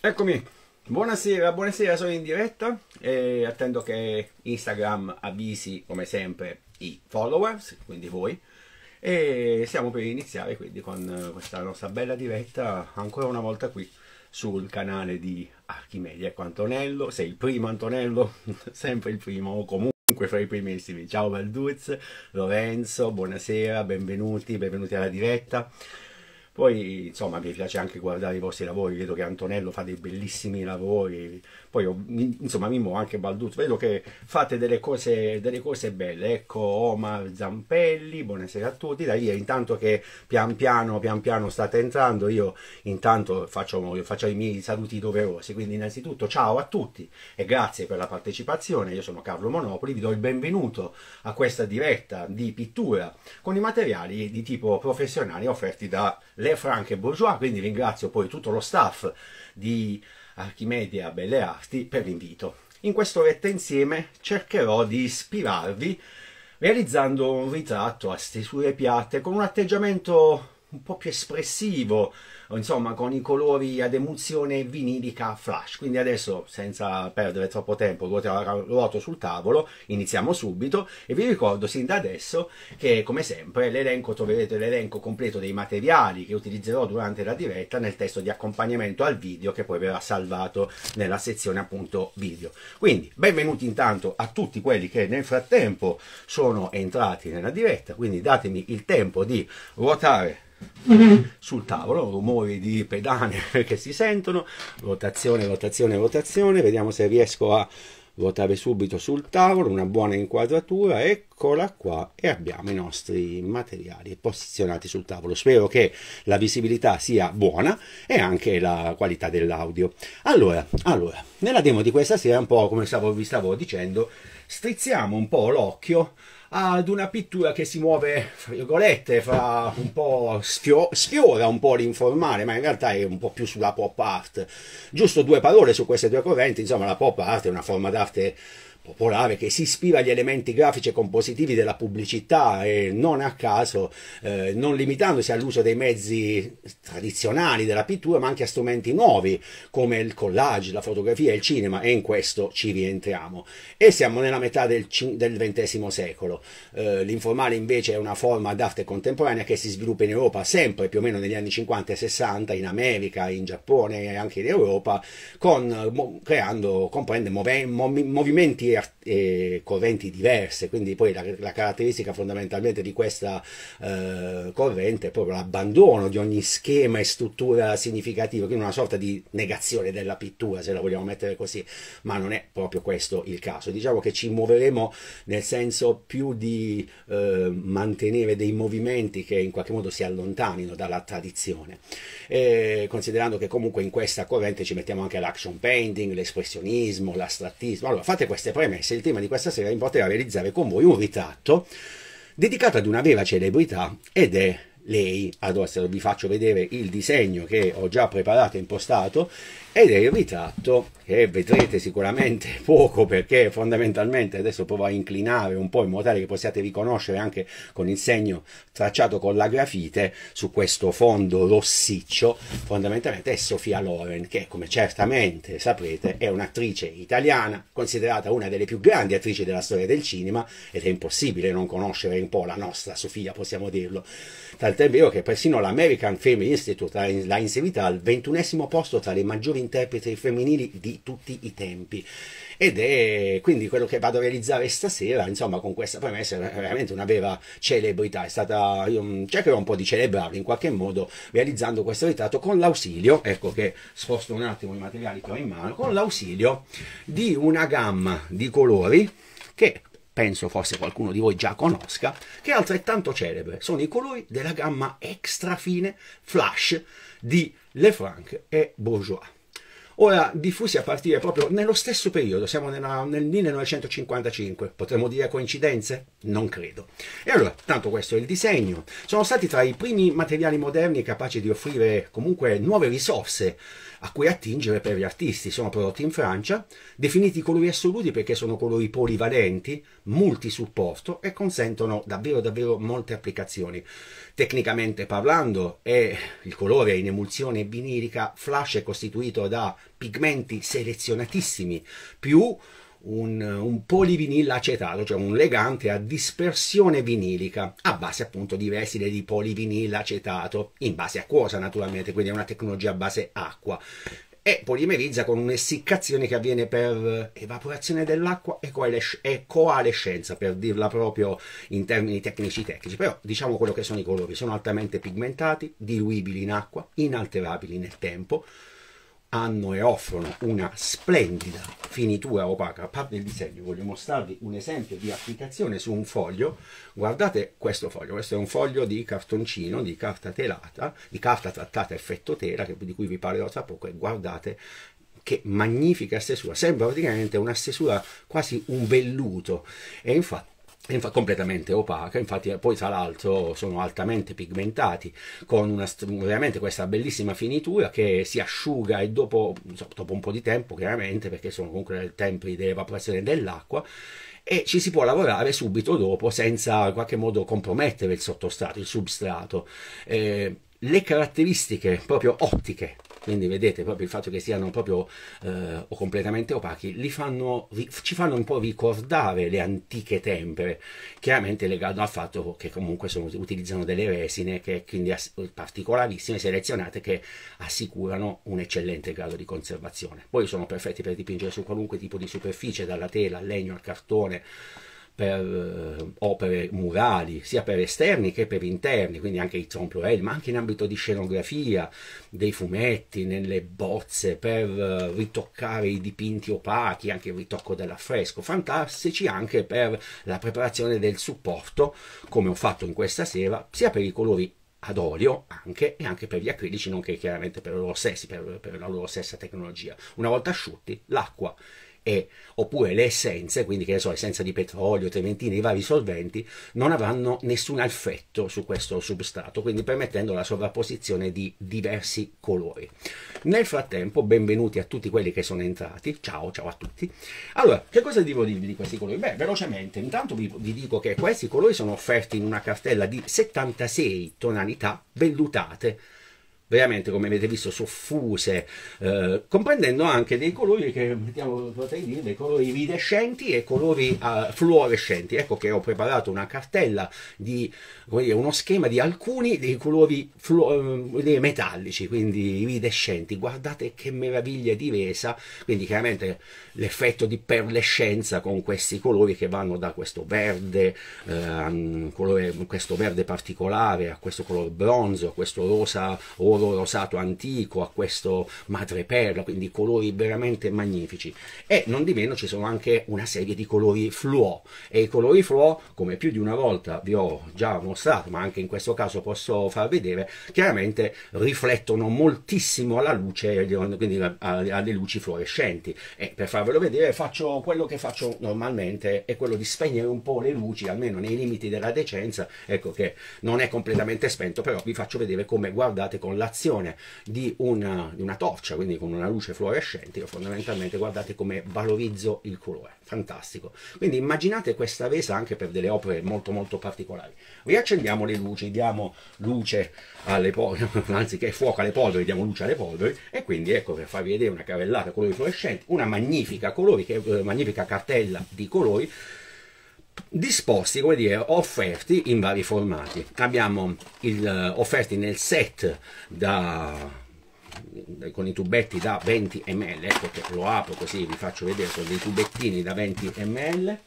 Eccomi, buonasera, buonasera, sono in diretta e attendo che Instagram avvisi come sempre i followers, quindi voi, e siamo per iniziare quindi con eh, questa nostra bella diretta ancora una volta qui sul canale di Archimedia. Ecco Antonello, sei il primo Antonello, sempre il primo o comunque fra i primissimi. Ciao Valduz, Lorenzo, buonasera, benvenuti, benvenuti alla diretta. Poi, insomma, mi piace anche guardare i vostri lavori, vedo che Antonello fa dei bellissimi lavori, poi insomma Mimmo anche Balduzzo, vedo che fate delle cose, delle cose belle, ecco Omar Zampelli, buonasera a tutti, dai via intanto che pian piano, pian piano state entrando, io intanto faccio, io faccio i miei saluti doverosi, quindi innanzitutto ciao a tutti e grazie per la partecipazione, io sono Carlo Monopoli, vi do il benvenuto a questa diretta di pittura con i materiali di tipo professionale offerti da Le Franche Bourgeois, quindi ringrazio poi tutto lo staff di Archimede Belle Arti per l'invito. In questo letto insieme cercherò di ispirarvi realizzando un ritratto a stesure piatte con un atteggiamento un po' più espressivo, insomma con i colori ad emulsione vinilica flash. Quindi adesso senza perdere troppo tempo ruoto sul tavolo, iniziamo subito e vi ricordo sin da adesso che come sempre l'elenco troverete l'elenco completo dei materiali che utilizzerò durante la diretta nel testo di accompagnamento al video che poi verrà salvato nella sezione appunto video. Quindi benvenuti intanto a tutti quelli che nel frattempo sono entrati nella diretta, quindi datemi il tempo di ruotare sul tavolo, rumori di pedane che si sentono, rotazione, rotazione, rotazione, vediamo se riesco a ruotare subito sul tavolo, una buona inquadratura, ecco eccola qua e abbiamo i nostri materiali posizionati sul tavolo spero che la visibilità sia buona e anche la qualità dell'audio allora, allora nella demo di questa sera un po' come stavo, vi stavo dicendo strizziamo un po' l'occhio ad una pittura che si muove, fra virgolette, fra un po' sfio- sfiora un po' l'informale, ma in realtà è un po' più sulla pop art. Giusto due parole su queste due correnti, insomma la pop art è una forma d'arte popolare che si ispira agli elementi grafici e compositivi della pubblicità e non a caso eh, non limitandosi all'uso dei mezzi tradizionali della pittura ma anche a strumenti nuovi come il collage, la fotografia e il cinema e in questo ci rientriamo e siamo nella metà del, del XX secolo eh, l'informale invece è una forma d'arte contemporanea che si sviluppa in Europa sempre più o meno negli anni 50 e 60 in America, in Giappone e anche in Europa con, creando, comprende move, mov, movimenti art- e eh, correnti diverse, quindi poi la, la caratteristica fondamentalmente di questa eh, corrente è proprio l'abbandono di ogni schema e struttura significativa, quindi una sorta di negazione della pittura, se la vogliamo mettere così, ma non è proprio questo il caso. Diciamo che ci muoveremo nel senso più di eh, mantenere dei movimenti che in qualche modo si allontanino dalla tradizione, e eh, considerando che comunque in questa corrente ci mettiamo anche l'action painting, l'espressionismo, l'astrattismo. Allora, fate queste premessa, il tema di questa sera importerà realizzare con voi un ritratto dedicato ad una vera celebrità ed è lei. Allora vi faccio vedere il disegno che ho già preparato e impostato ed è il ritratto che vedrete sicuramente poco perché fondamentalmente adesso provo a inclinare un po' in modo tale che possiate riconoscere anche con il segno tracciato con la grafite su questo fondo rossiccio fondamentalmente è Sofia Loren che come certamente saprete è un'attrice italiana considerata una delle più grandi attrici della storia del cinema ed è impossibile non conoscere un po' la nostra Sofia possiamo dirlo tant'è vero che persino l'American Film Institute l'ha inserita al ventunesimo posto tra le maggiori interpreti femminili di tutti i tempi. Ed è quindi quello che vado a realizzare stasera, insomma, con questa premessa è veramente una vera celebrità. È stata, io mm, cercherò un po' di celebrarla in qualche modo realizzando questo ritratto con l'ausilio, ecco che sposto un attimo i materiali che ho in mano, con l'ausilio di una gamma di colori che penso forse qualcuno di voi già conosca, che è altrettanto celebre. Sono i colori della gamma extra fine flash di Lefranc e Bourgeois ora diffusi a partire proprio nello stesso periodo, siamo nella, nel 1955, potremmo dire coincidenze? Non credo. E allora, tanto questo è il disegno, sono stati tra i primi materiali moderni capaci di offrire comunque nuove risorse a cui attingere per gli artisti. Sono prodotti in Francia, definiti colori assoluti perché sono colori polivalenti, multisupporto e consentono davvero davvero molte applicazioni. Tecnicamente parlando, è il colore in emulsione vinilica flash è costituito da pigmenti selezionatissimi più un, un acetato, cioè un legante a dispersione vinilica a base appunto di resine di polivinil acetato, in base acquosa naturalmente, quindi è una tecnologia a base acqua e polimerizza con unessiccazione che avviene per evaporazione dell'acqua e, e, coalescenza, per dirla proprio in termini tecnici tecnici, però diciamo quello che sono i colori, sono altamente pigmentati, diluibili in acqua, inalterabili nel tempo, hanno e offrono una splendida finitura opaca. A parte il disegno, voglio mostrarvi un esempio di applicazione su un foglio. Guardate questo foglio, questo è un foglio di cartoncino, di carta telata, di carta trattata effetto tela, di cui vi parlerò tra poco, e guardate che magnifica stesura, sembra praticamente una stesura quasi un velluto, e infatti Infa, completamente opaca, infatti eh, poi tra l'altro sono altamente pigmentati con una, veramente questa bellissima finitura che si asciuga e dopo, dopo un po' di tempo chiaramente perché sono comunque tempi evaporazione dell'acqua e ci si può lavorare subito dopo senza in qualche modo compromettere il sottostrato, il substrato. Eh, le caratteristiche proprio ottiche quindi vedete proprio il fatto che siano proprio eh, o completamente opachi, fanno, ci fanno un po' ricordare le antiche tempere, chiaramente legato al fatto che comunque sono, utilizzano delle resine che quindi particolarissime, selezionate, che assicurano un eccellente grado di conservazione. Poi sono perfetti per dipingere su qualunque tipo di superficie, dalla tela al legno al cartone, per eh, opere murali, sia per esterni che per interni, quindi anche i trompe-orelli, ma anche in ambito di scenografia, dei fumetti, nelle bozze, per eh, ritoccare i dipinti opachi, anche il ritocco dell'affresco, fantastici anche per la preparazione del supporto, come ho fatto in questa sera, sia per i colori ad olio anche e anche per gli acrilici, nonché chiaramente per, loro stessi, per, per la loro stessa tecnologia. Una volta asciutti, l'acqua e, oppure le essenze, quindi che ne so, essenza di petrolio, trementine, i vari solventi, non avranno nessun effetto su questo substrato, quindi permettendo la sovrapposizione di diversi colori. Nel frattempo, benvenuti a tutti quelli che sono entrati, ciao ciao a tutti. Allora, che cosa devo dirvi di questi colori? Beh, velocemente, intanto vi, vi dico che questi colori sono offerti in una cartella di 76 tonalità vellutate veramente come avete visto soffuse eh, comprendendo anche dei colori che mettiamo, potrei dire dei colori iridescenti e colori eh, fluorescenti ecco che ho preparato una cartella di dire, uno schema di alcuni dei colori ehm, dei metallici quindi iridescenti guardate che meraviglia di resa quindi chiaramente l'effetto di perlescenza con questi colori che vanno da questo verde eh, colore, questo verde particolare a questo colore bronzo a questo rosa o oro rosato antico, a questo madreperla, quindi colori veramente magnifici. E non di meno ci sono anche una serie di colori fluo e i colori fluo, come più di una volta vi ho già mostrato, ma anche in questo caso posso far vedere, chiaramente riflettono moltissimo alla luce, quindi alle luci fluorescenti. E per farvelo vedere faccio quello che faccio normalmente, è quello di spegnere un po' le luci, almeno nei limiti della decenza, ecco che non è completamente spento, però vi faccio vedere come guardate con la oscillazione di una, di una torcia, quindi con una luce fluorescente, io fondamentalmente guardate come valorizzo il colore, fantastico. Quindi immaginate questa resa anche per delle opere molto molto particolari. Riaccendiamo le luci, diamo luce alle polveri, anziché fuoco alle polveri, diamo luce alle polveri e quindi ecco per farvi vedere una carrellata colori fluorescenti, una magnifica, colori, che, eh, magnifica cartella di colori disposti, come dire, offerti in vari formati. Abbiamo il, eh, offerti nel set da con i tubetti da 20 ml ecco che lo apro così vi faccio vedere sono dei tubettini da 20 ml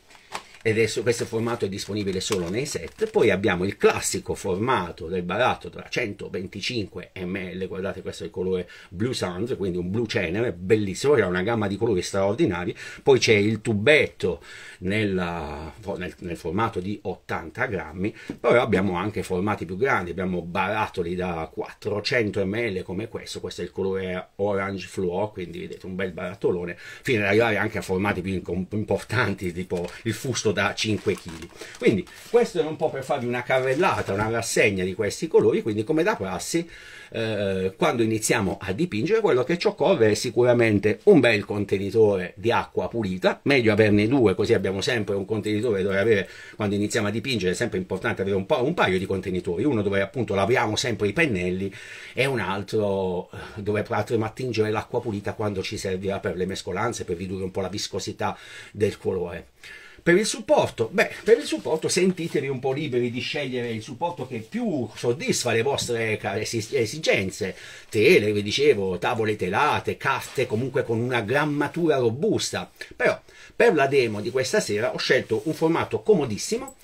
adesso questo formato è disponibile solo nei set poi abbiamo il classico formato del baratto da 125 ml guardate questo è il colore blue sand quindi un blu cenere bellissimo ha una gamma di colori straordinari poi c'è il tubetto nella, nel, nel, formato di 80 grammi poi abbiamo anche formati più grandi abbiamo barattoli da 400 ml come questo questo è il colore orange fluo quindi vedete un bel barattolone fino ad arrivare anche a formati più importanti tipo il fusto da 5 kg. Quindi questo è un po' per farvi una carrellata, una rassegna di questi colori, quindi come da prassi eh, quando iniziamo a dipingere quello che ci occorre è sicuramente un bel contenitore di acqua pulita, meglio averne due così abbiamo sempre un contenitore dove avere quando iniziamo a dipingere è sempre importante avere un, pa un paio di contenitori, uno dove appunto laviamo sempre i pennelli e un altro eh, dove potremo attingere l'acqua pulita quando ci servirà per le mescolanze, per ridurre un po' la viscosità del colore. Per il supporto, beh, per il supporto sentitevi un po' liberi di scegliere il supporto che più soddisfa le vostre esigenze. Tele, vi dicevo, tavole telate, carte comunque con una grammatura robusta. Però per la demo di questa sera ho scelto un formato comodissimo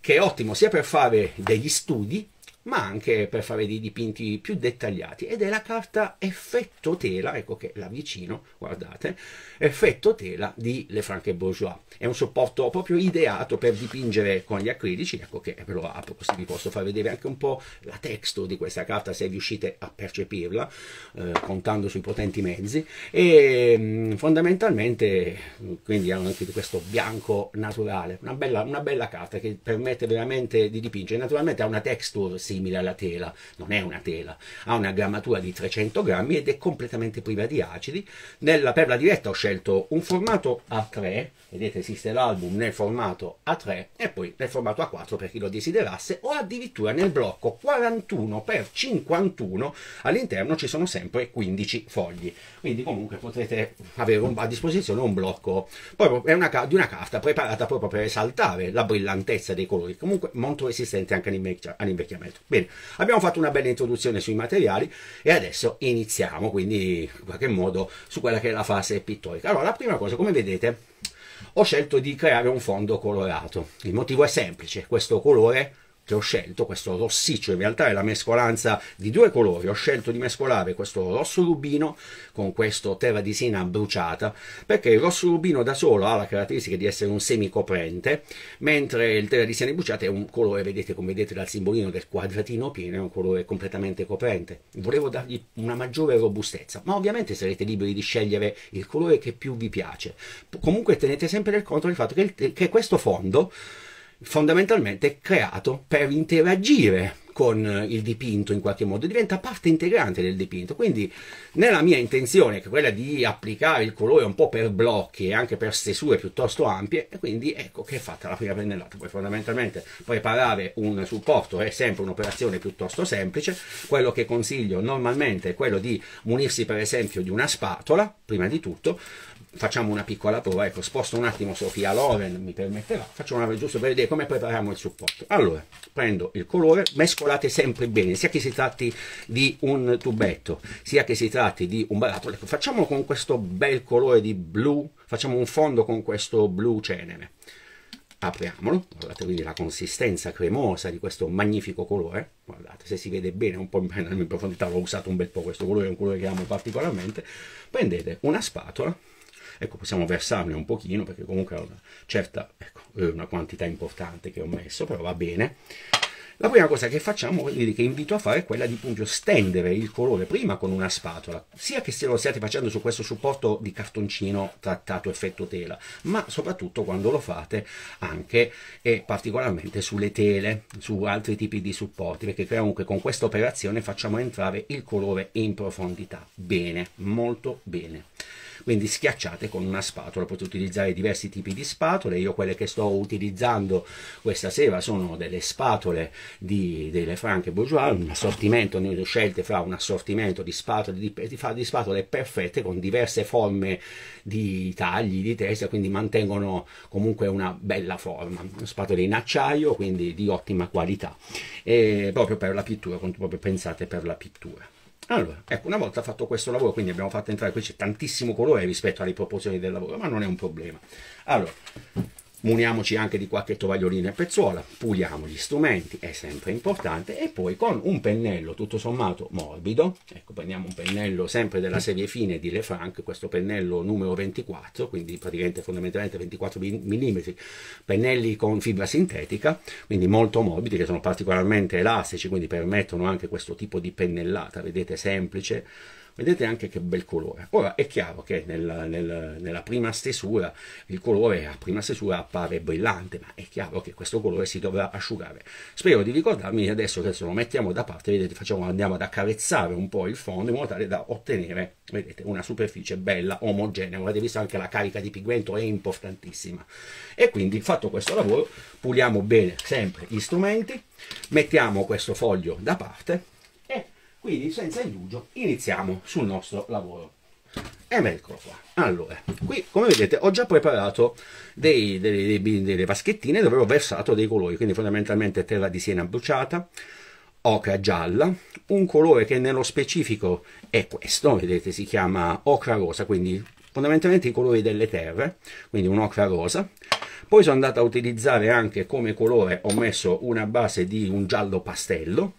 che è ottimo sia per fare degli studi ma anche per fare dei dipinti più dettagliati ed è la carta effetto tela, ecco che la l'avvicino, guardate effetto tela di Le Franche Bourgeois. È un supporto proprio ideato per dipingere con gli acrilici, ecco che ve lo apro così vi posso far vedere anche un po' la texture di questa carta se riuscite a percepirla, eh, contando sui potenti mezzi, e mm, fondamentalmente quindi hanno anche questo bianco naturale, una bella, una bella carta che permette veramente di dipingere, naturalmente ha una texture simile alla tela, non è una tela, ha una grammatura di 300 grammi ed è completamente priva di acidi, nella perla diretta ho scelto scelto un formato A3, vedete esiste l'album nel formato A3 e poi nel formato A4 per chi lo desiderasse o addirittura nel blocco 41x51 all'interno ci sono sempre 15 fogli, quindi comunque potrete avere un, a disposizione un blocco proprio, è una, di una carta preparata proprio per esaltare la brillantezza dei colori, comunque molto resistente anche all'invecchiamento. Bene, abbiamo fatto una bella introduzione sui materiali e adesso iniziamo quindi in qualche modo su quella che è la fase pittorica storica. Allora, la prima cosa, come vedete, ho scelto di creare un fondo colorato. Il motivo è semplice, questo colore che ho scelto, questo rossiccio, in realtà è la mescolanza di due colori, ho scelto di mescolare questo rosso rubino con questo terra di sina bruciata, perché il rosso rubino da solo ha la caratteristica di essere un semicoprente, mentre il terra di sina bruciata è un colore, vedete come vedete dal simbolino del quadratino pieno, è un colore completamente coprente. Volevo dargli una maggiore robustezza, ma ovviamente sarete liberi di scegliere il colore che più vi piace. Comunque tenete sempre nel conto del fatto che, il, che questo fondo fondamentalmente creato per interagire con il dipinto in qualche modo, diventa parte integrante del dipinto. Quindi, nella mia intenzione, che è quella di applicare il colore un po' per blocchi e anche per stesure piuttosto ampie, e quindi ecco che è fatta la prima pennellata. Poi, fondamentalmente, preparare un supporto è sempre un'operazione piuttosto semplice. Quello che consiglio normalmente è quello di munirsi, per esempio, di una spatola, prima di tutto facciamo una piccola prova, ecco, sposto un attimo Sofia Loren, mi permetterà, faccio una giusto per vedere come prepariamo il supporto. Allora, prendo il colore, mescolate sempre bene, sia che si tratti di un tubetto, sia che si tratti di un barattolo, ecco, facciamo con questo bel colore di blu, facciamo un fondo con questo blu cenere. Apriamolo, guardate quindi la consistenza cremosa di questo magnifico colore, guardate se si vede bene un po' in profondità, l'ho usato un bel po' questo colore, è un colore che amo particolarmente, prendete una spatola, ecco possiamo versarne un pochino perché comunque è una certa ecco, una quantità importante che ho messo però va bene la prima cosa che facciamo, quindi che invito a fare, è quella di appunto stendere il colore prima con una spatola, sia che se lo stiate facendo su questo supporto di cartoncino trattato effetto tela, ma soprattutto quando lo fate anche e particolarmente sulle tele, su altri tipi di supporti, perché comunque con questa operazione facciamo entrare il colore in profondità. Bene, molto bene quindi schiacciate con una spatola potete utilizzare diversi tipi di spatole io quelle che sto utilizzando questa sera sono delle spatole di, delle franche bourgeois un assortimento ne ho scelte fra un assortimento di spatole, di, di spatole perfette con diverse forme di tagli di testa quindi mantengono comunque una bella forma spatole in acciaio quindi di ottima qualità e proprio per la pittura proprio pensate per la pittura allora, ecco, una volta fatto questo lavoro, quindi abbiamo fatto entrare qui c'è tantissimo colore rispetto alle proporzioni del lavoro, ma non è un problema. Allora, Muniamoci anche di qualche tovagliolina e pezzuola, puliamo gli strumenti, è sempre importante, e poi con un pennello tutto sommato morbido, ecco prendiamo un pennello sempre della serie fine di Lefranc, questo pennello numero 24, quindi praticamente fondamentalmente 24 mm, pennelli con fibra sintetica, quindi molto morbidi, che sono particolarmente elastici, quindi permettono anche questo tipo di pennellata, vedete semplice, Vedete anche che bel colore. Ora è chiaro che nel, nel, nella prima stesura il colore a prima stesura appare brillante, ma è chiaro che questo colore si dovrà asciugare. Spero di ricordarmi adesso che se lo mettiamo da parte, vedete, facciamo, andiamo ad accarezzare un po' il fondo in modo tale da ottenere, vedete, una superficie bella, omogenea. Avete visto anche la carica di pigmento è importantissima. E quindi fatto questo lavoro, puliamo bene sempre gli strumenti, mettiamo questo foglio da parte quindi senza indugio iniziamo sul nostro lavoro. Ed eccolo qua. Allora, qui come vedete ho già preparato dei, dei, dei, delle vaschettine dove ho versato dei colori, quindi fondamentalmente terra di siena bruciata, ocra gialla, un colore che nello specifico è questo, vedete si chiama ocra rosa, quindi fondamentalmente i colori delle terre, quindi un ocra rosa. Poi sono andato a utilizzare anche come colore, ho messo una base di un giallo pastello,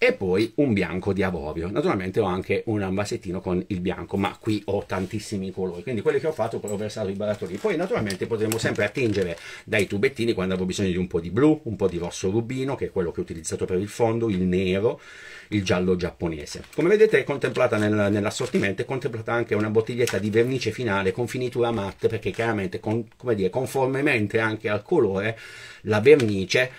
e poi un bianco di avorio. Naturalmente ho anche un vasettino con il bianco, ma qui ho tantissimi colori, quindi quelli che ho fatto poi ho versato i barattoli. Poi naturalmente potremo sempre attingere dai tubettini quando avrò bisogno di un po' di blu, un po' di rosso rubino, che è quello che ho utilizzato per il fondo, il nero, il giallo giapponese. Come vedete è contemplata nel, nell'assortimento, è contemplata anche una bottiglietta di vernice finale con finitura matte, perché chiaramente, con, come dire, conformemente anche al colore, la vernice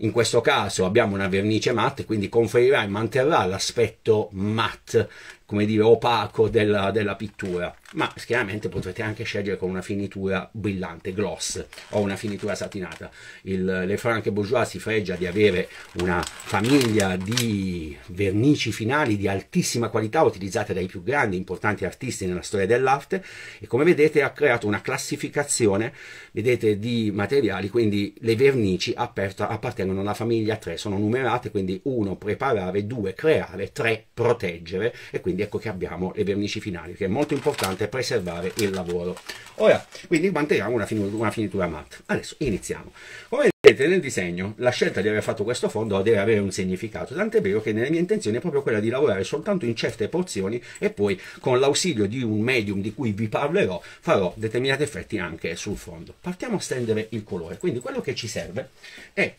in questo caso abbiamo una vernice matte quindi conferirà e manterrà l'aspetto matte come dire, opaco della, della, pittura, ma chiaramente potrete anche scegliere con una finitura brillante, gloss o una finitura satinata. Il, le Franche Bourgeois si fregia di avere una famiglia di vernici finali di altissima qualità utilizzate dai più grandi, importanti artisti nella storia dell'arte e come vedete ha creato una classificazione vedete, di materiali, quindi le vernici aperta, appartengono alla famiglia 3, sono numerate, quindi 1 preparare, 2 creare, 3 proteggere e quindi quindi ecco che abbiamo le vernici finali che è molto importante preservare il lavoro ora quindi manteniamo una, fin una finitura matte adesso iniziamo come vedete nel disegno la scelta di aver fatto questo fondo deve avere un significato tant'è vero che nella mia intenzione è proprio quella di lavorare soltanto in certe porzioni e poi con l'ausilio di un medium di cui vi parlerò farò determinati effetti anche sul fondo partiamo a stendere il colore quindi quello che ci serve è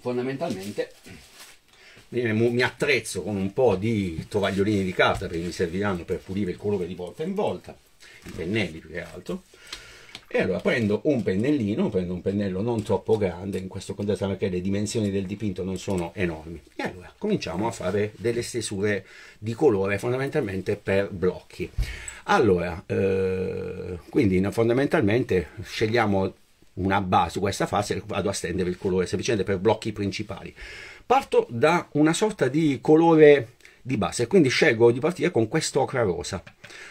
fondamentalmente mi attrezzo con un po' di tovagliolini di carta che mi serviranno per pulire il colore di volta in volta, i pennelli più che altro. E allora prendo un pennellino, prendo un pennello non troppo grande, in questo contesto perché le dimensioni del dipinto non sono enormi. E allora cominciamo a fare delle stesure di colore fondamentalmente per blocchi. Allora, eh, quindi fondamentalmente scegliamo una base, su questa fase vado a stendere il colore semplicemente per blocchi principali. Parto da una sorta di colore di base, quindi scelgo di partire con questo ocra rosa.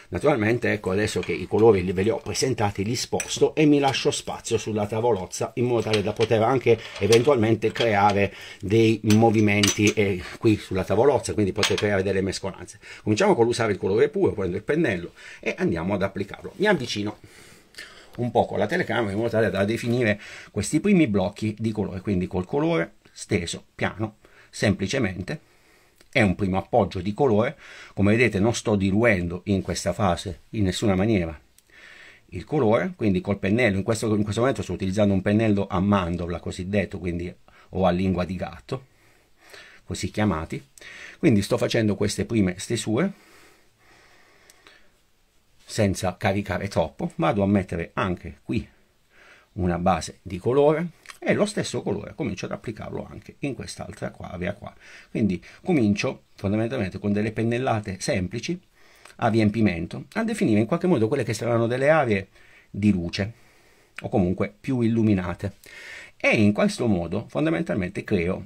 Naturalmente, ecco adesso che i colori li ve li ho presentati, li sposto e mi lascio spazio sulla tavolozza in modo tale da poter anche eventualmente creare dei movimenti eh, qui sulla tavolozza, quindi poter creare delle mescolanze. Cominciamo con l'usare il colore puro, prendo il pennello e andiamo ad applicarlo. Mi avvicino un po' con la telecamera in modo tale da definire questi primi blocchi di colore, quindi col colore steso piano, semplicemente. È un primo appoggio di colore, come vedete non sto diluendo in questa fase in nessuna maniera il colore, quindi col pennello, in questo, in questo momento sto utilizzando un pennello a mandorla cosiddetto, quindi o a lingua di gatto, così chiamati. Quindi sto facendo queste prime stesure senza caricare troppo, vado a mettere anche qui una base di colore e lo stesso colore comincio ad applicarlo anche in quest'altra qua, area qua. Quindi comincio fondamentalmente con delle pennellate semplici a riempimento a definire in qualche modo quelle che saranno delle aree di luce o comunque più illuminate e in questo modo fondamentalmente creo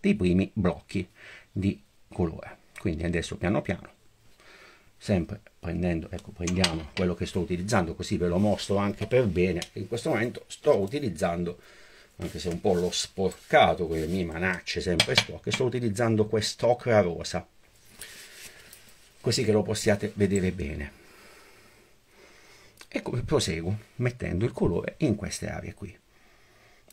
dei primi blocchi di colore. Quindi adesso piano piano sempre prendendo, ecco prendiamo quello che sto utilizzando così ve lo mostro anche per bene, in questo momento sto utilizzando anche se un po' l'ho sporcato con le mie manacce sempre sporche sto utilizzando quest'ocra rosa così che lo possiate vedere bene e proseguo mettendo il colore in queste aree qui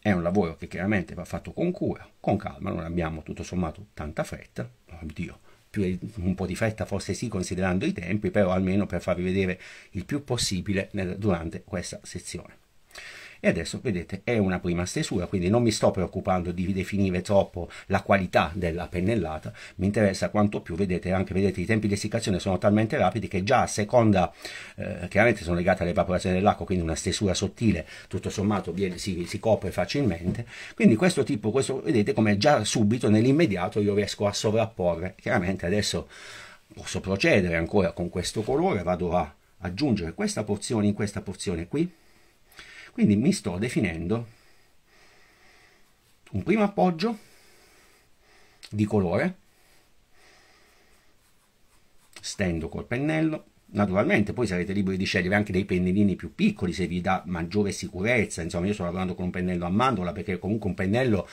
è un lavoro che chiaramente va fatto con cura, con calma, non abbiamo tutto sommato tanta fretta, oddio, più, un po' di fretta forse sì considerando i tempi, però almeno per farvi vedere il più possibile nel, durante questa sezione e adesso vedete è una prima stesura quindi non mi sto preoccupando di definire troppo la qualità della pennellata mi interessa quanto più vedete anche vedete i tempi di essiccazione sono talmente rapidi che già a seconda eh, chiaramente sono legate all'evaporazione dell'acqua quindi una stesura sottile tutto sommato viene, si, si copre facilmente quindi questo tipo questo vedete come già subito nell'immediato io riesco a sovrapporre chiaramente adesso posso procedere ancora con questo colore vado a aggiungere questa porzione in questa porzione qui quindi mi sto definendo un primo appoggio di colore, stendo col pennello, naturalmente poi sarete liberi di scegliere anche dei pennellini più piccoli se vi dà maggiore sicurezza, insomma io sto lavorando con un pennello a mandola perché comunque un pennello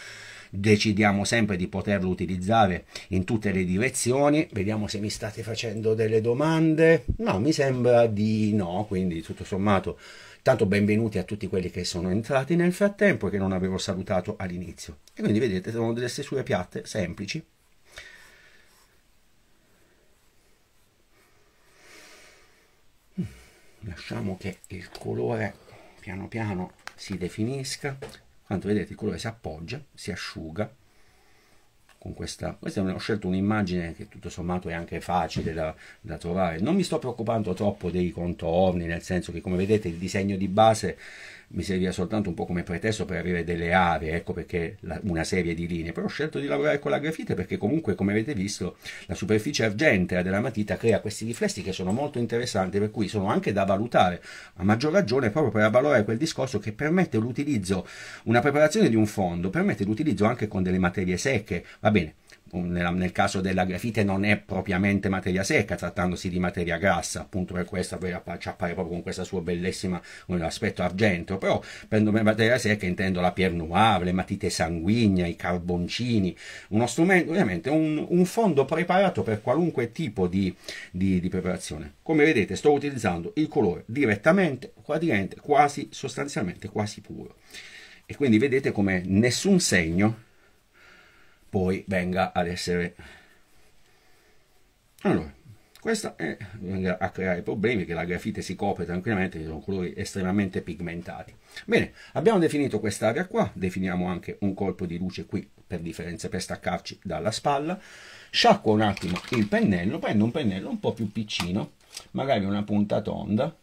decidiamo sempre di poterlo utilizzare in tutte le direzioni. Vediamo se mi state facendo delle domande. No, mi sembra di no, quindi tutto sommato Tanto benvenuti a tutti quelli che sono entrati nel frattempo e che non avevo salutato all'inizio. E quindi vedete, sono delle stesure piatte, semplici. Mm, lasciamo che il colore piano piano si definisca. Tanto vedete, il colore si appoggia, si asciuga, con questa, questa una, ho scelto un'immagine che tutto sommato è anche facile da, da, trovare, non mi sto preoccupando troppo dei contorni, nel senso che come vedete il disegno di base mi serviva soltanto un po' come pretesto per avere delle aree, ecco perché la, una serie di linee, però ho scelto di lavorare con la grafite perché comunque come avete visto la superficie argentea della matita crea questi riflessi che sono molto interessanti, per cui sono anche da valutare, a maggior ragione proprio per avvalorare quel discorso che permette l'utilizzo, una preparazione di un fondo, permette l'utilizzo anche con delle materie secche, va bene, nel caso della grafite non è propriamente materia secca trattandosi di materia grassa appunto per questo ci appare proprio con questo suo bellissimo aspetto argento, però prendo materia secca intendo la pierre noire le matite sanguigne i carboncini uno strumento ovviamente un, un fondo preparato per qualunque tipo di, di, di, preparazione come vedete sto utilizzando il colore direttamente quasi sostanzialmente quasi puro e quindi vedete come nessun segno poi venga ad essere allora questa è, venga a creare problemi che la grafite si copre tranquillamente sono colori estremamente pigmentati bene abbiamo definito quest'area qua definiamo anche un colpo di luce qui per differenza per staccarci dalla spalla sciacquo un attimo il pennello prendo un pennello un po' più piccino magari una punta tonda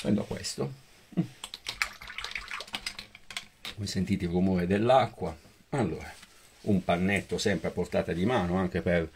prendo questo come sentite il rumore dell'acqua allora un pannetto sempre a portata di mano anche per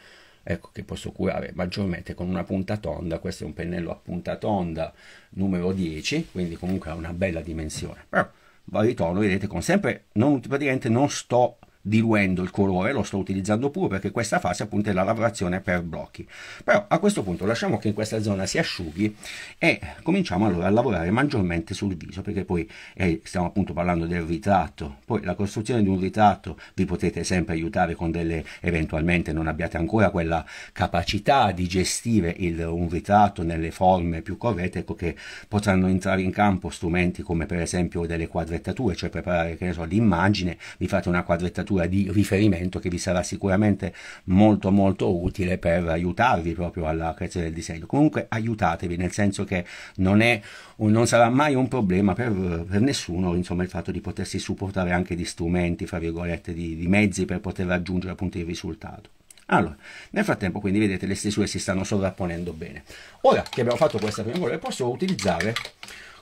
ecco che posso curare maggiormente con una punta tonda questo è un pennello a punta tonda numero 10 quindi comunque ha una bella dimensione però varitono vedete con sempre non, praticamente non sto diluendo il colore, lo sto utilizzando pure perché questa fase appunto è la lavorazione per blocchi. Però a questo punto lasciamo che in questa zona si asciughi e cominciamo allora a lavorare maggiormente sul viso perché poi eh, stiamo appunto parlando del ritratto, poi la costruzione di un ritratto vi potete sempre aiutare con delle eventualmente non abbiate ancora quella capacità di gestire il, un ritratto nelle forme più corrette, ecco che potranno entrare in campo strumenti come per esempio delle quadrettature, cioè preparare che ne so, l'immagine, vi fate una quadrettatura letteratura di riferimento che vi sarà sicuramente molto molto utile per aiutarvi proprio alla creazione del disegno. Comunque aiutatevi nel senso che non, è, non sarà mai un problema per, per, nessuno insomma, il fatto di potersi supportare anche di strumenti, fra virgolette, di, di mezzi per poter raggiungere appunto il risultato. Allora, nel frattempo, quindi, vedete, le stesure si stanno sovrapponendo bene. Ora che abbiamo fatto questa prima colore, posso utilizzare,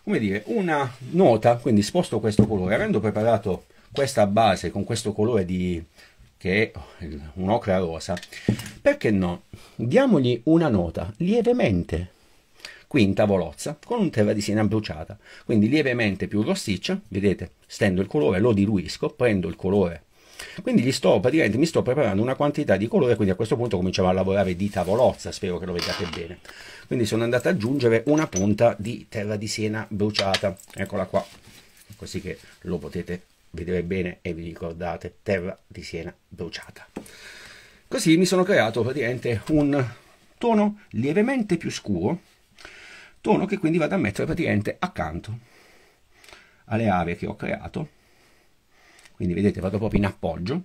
come dire, una nota, quindi sposto questo colore, avendo preparato questa base con questo colore di che è un ocra rosa, perché no? Diamogli una nota lievemente qui in tavolozza con un terra di terradisina bruciata, quindi lievemente più rossiccia, vedete, stendo il colore, lo diluisco, prendo il colore, quindi gli sto, praticamente mi sto preparando una quantità di colore, quindi a questo punto cominciamo a lavorare di tavolozza, spero che lo vediate bene, quindi sono andato ad aggiungere una punta di terra di siena bruciata, eccola qua, così che lo potete vedete bene e vi ricordate terra di Siena bruciata. Così mi sono creato praticamente un tono lievemente più scuro, tono che quindi vado a mettere praticamente accanto alle aree che ho creato. Quindi vedete vado proprio in appoggio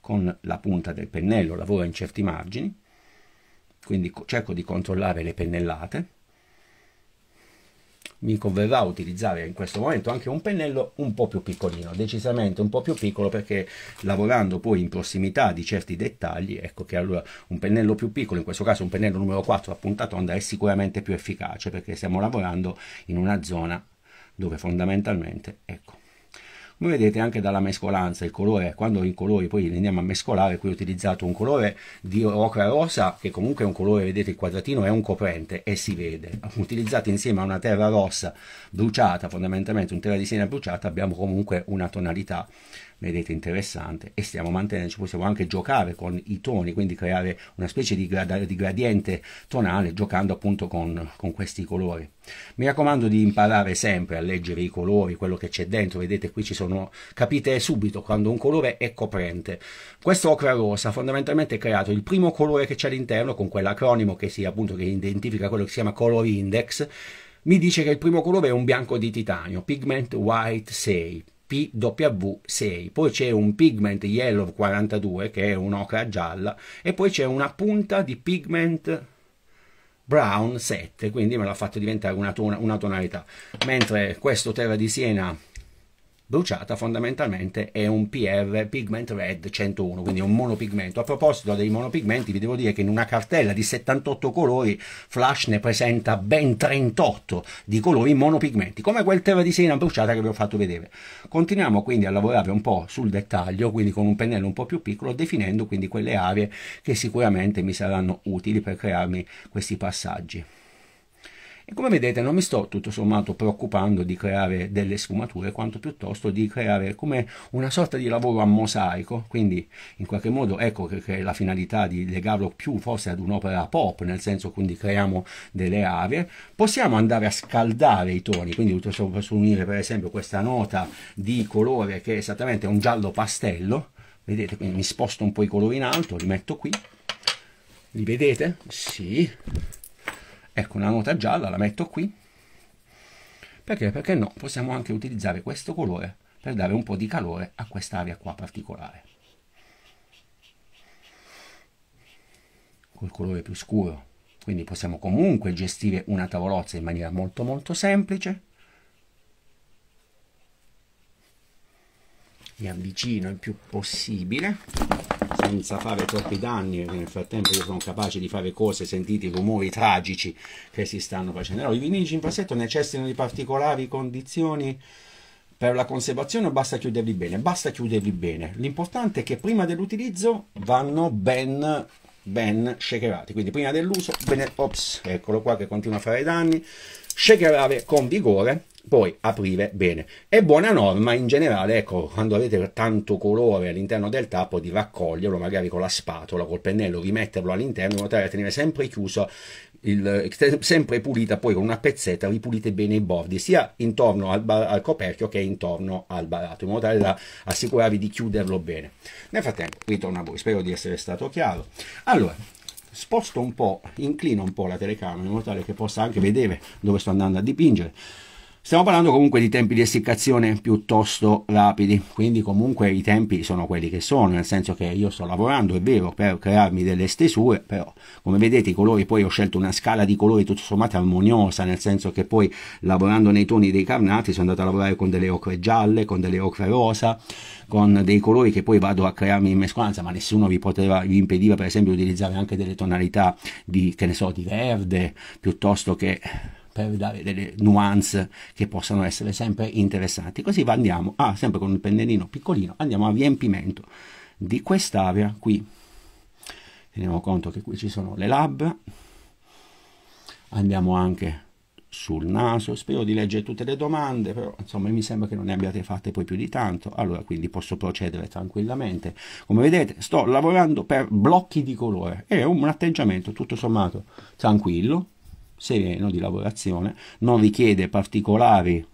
con la punta del pennello, lavoro in certi margini, quindi cerco di controllare le pennellate mi converrà utilizzare in questo momento anche un pennello un po' più piccolino, decisamente un po' più piccolo perché lavorando poi in prossimità di certi dettagli, ecco che allora un pennello più piccolo, in questo caso un pennello numero 4 a punta tonda, è sicuramente più efficace perché stiamo lavorando in una zona dove fondamentalmente, ecco, come vedete anche dalla mescolanza il colore quando i colori poi li andiamo a mescolare qui ho utilizzato un colore di ocra rosa che comunque è un colore vedete il quadratino è un coprente e si vede utilizzato insieme a una terra rossa bruciata fondamentalmente un terra di sena bruciata abbiamo comunque una tonalità vedete interessante e stiamo mantenendo ci possiamo anche giocare con i toni quindi creare una specie di, grad di gradiente tonale giocando appunto con, con questi colori mi raccomando di imparare sempre a leggere i colori, quello che c'è dentro, vedete qui ci sono, capite subito quando un colore è coprente. Questo ocra rosa fondamentalmente è creato il primo colore che c'è all'interno con quell'acronimo che si appunto che identifica quello che si chiama color index, mi dice che il primo colore è un bianco di titanio, pigment white 6 PW6, poi c'è un Pigment Yellow 42 che è un'ocra gialla e poi c'è una punta di Pigment Brown 7, quindi me l'ha fatto diventare una, ton una tonalità, mentre questo Terra di Siena bruciata fondamentalmente è un PR Pigment Red 101, quindi un monopigmento. A proposito dei monopigmenti, vi devo dire che in una cartella di 78 colori Flash ne presenta ben 38 di colori monopigmenti, come quel terra di sena bruciata che vi ho fatto vedere. Continuiamo quindi a lavorare un po' sul dettaglio, quindi con un pennello un po' più piccolo, definendo quindi quelle aree che sicuramente mi saranno utili per crearmi questi passaggi. E come vedete non mi sto tutto sommato preoccupando di creare delle sfumature, quanto piuttosto di creare come una sorta di lavoro a mosaico, quindi in qualche modo ecco che, che la finalità di legarlo più forse ad un'opera pop, nel senso quindi creiamo delle aree, possiamo andare a scaldare i toni, quindi posso unire per esempio questa nota di colore che è esattamente un giallo pastello, vedete quindi mi sposto un po' i colori in alto, li metto qui, li vedete? Sì, Ecco una nota gialla, la metto qui. Perché? Perché no, possiamo anche utilizzare questo colore per dare un po' di calore a quest'area qua particolare. Col colore più scuro. Quindi possiamo comunque gestire una tavolozza in maniera molto molto semplice mi avvicino il più possibile senza fare troppi danni nel frattempo io sono capace di fare cose sentite rumori tragici che si stanno facendo allora, i vinici in passetto necessitano di particolari condizioni per la conservazione o basta chiuderli bene? Basta chiuderli bene. L'importante è che prima dell'utilizzo vanno ben, ben shakerati. Quindi prima dell'uso, bene, ops, eccolo qua che continua a fare danni, shakerare con vigore poi aprire bene. È buona norma in generale, ecco, quando avete tanto colore all'interno del tappo, di raccoglierlo magari con la spatola, col pennello, rimetterlo all'interno, in modo tale da tenere sempre chiuso, il, sempre pulita, poi con una pezzetta ripulite bene i bordi, sia intorno al, al coperchio che intorno al barato, in modo tale da assicurarvi di chiuderlo bene. Nel frattempo, ritorno a voi, spero di essere stato chiaro. Allora, sposto un po', inclino un po' la telecamera in modo tale che possa anche vedere dove sto andando a dipingere. Stiamo parlando comunque di tempi di essiccazione piuttosto rapidi, quindi comunque i tempi sono quelli che sono, nel senso che io sto lavorando, è vero, per crearmi delle stesure, però come vedete i colori, poi ho scelto una scala di colori tutto sommato armoniosa, nel senso che poi lavorando nei toni dei carnati sono andato a lavorare con delle ocre gialle, con delle ocre rosa, con dei colori che poi vado a crearmi in mescolanza, ma nessuno vi, poteva, vi impediva per esempio di utilizzare anche delle tonalità di, che ne so, di verde, piuttosto che per dare delle nuance che possano essere sempre interessanti. Così andiamo, ah, sempre con un pennellino piccolino, andiamo a riempimento di quest'area qui. Teniamo conto che qui ci sono le labbra, andiamo anche sul naso, spero di leggere tutte le domande, però insomma mi sembra che non ne abbiate fatte poi più di tanto, allora quindi posso procedere tranquillamente. Come vedete sto lavorando per blocchi di colore, è un atteggiamento tutto sommato tranquillo, sereno di lavorazione, non richiede particolari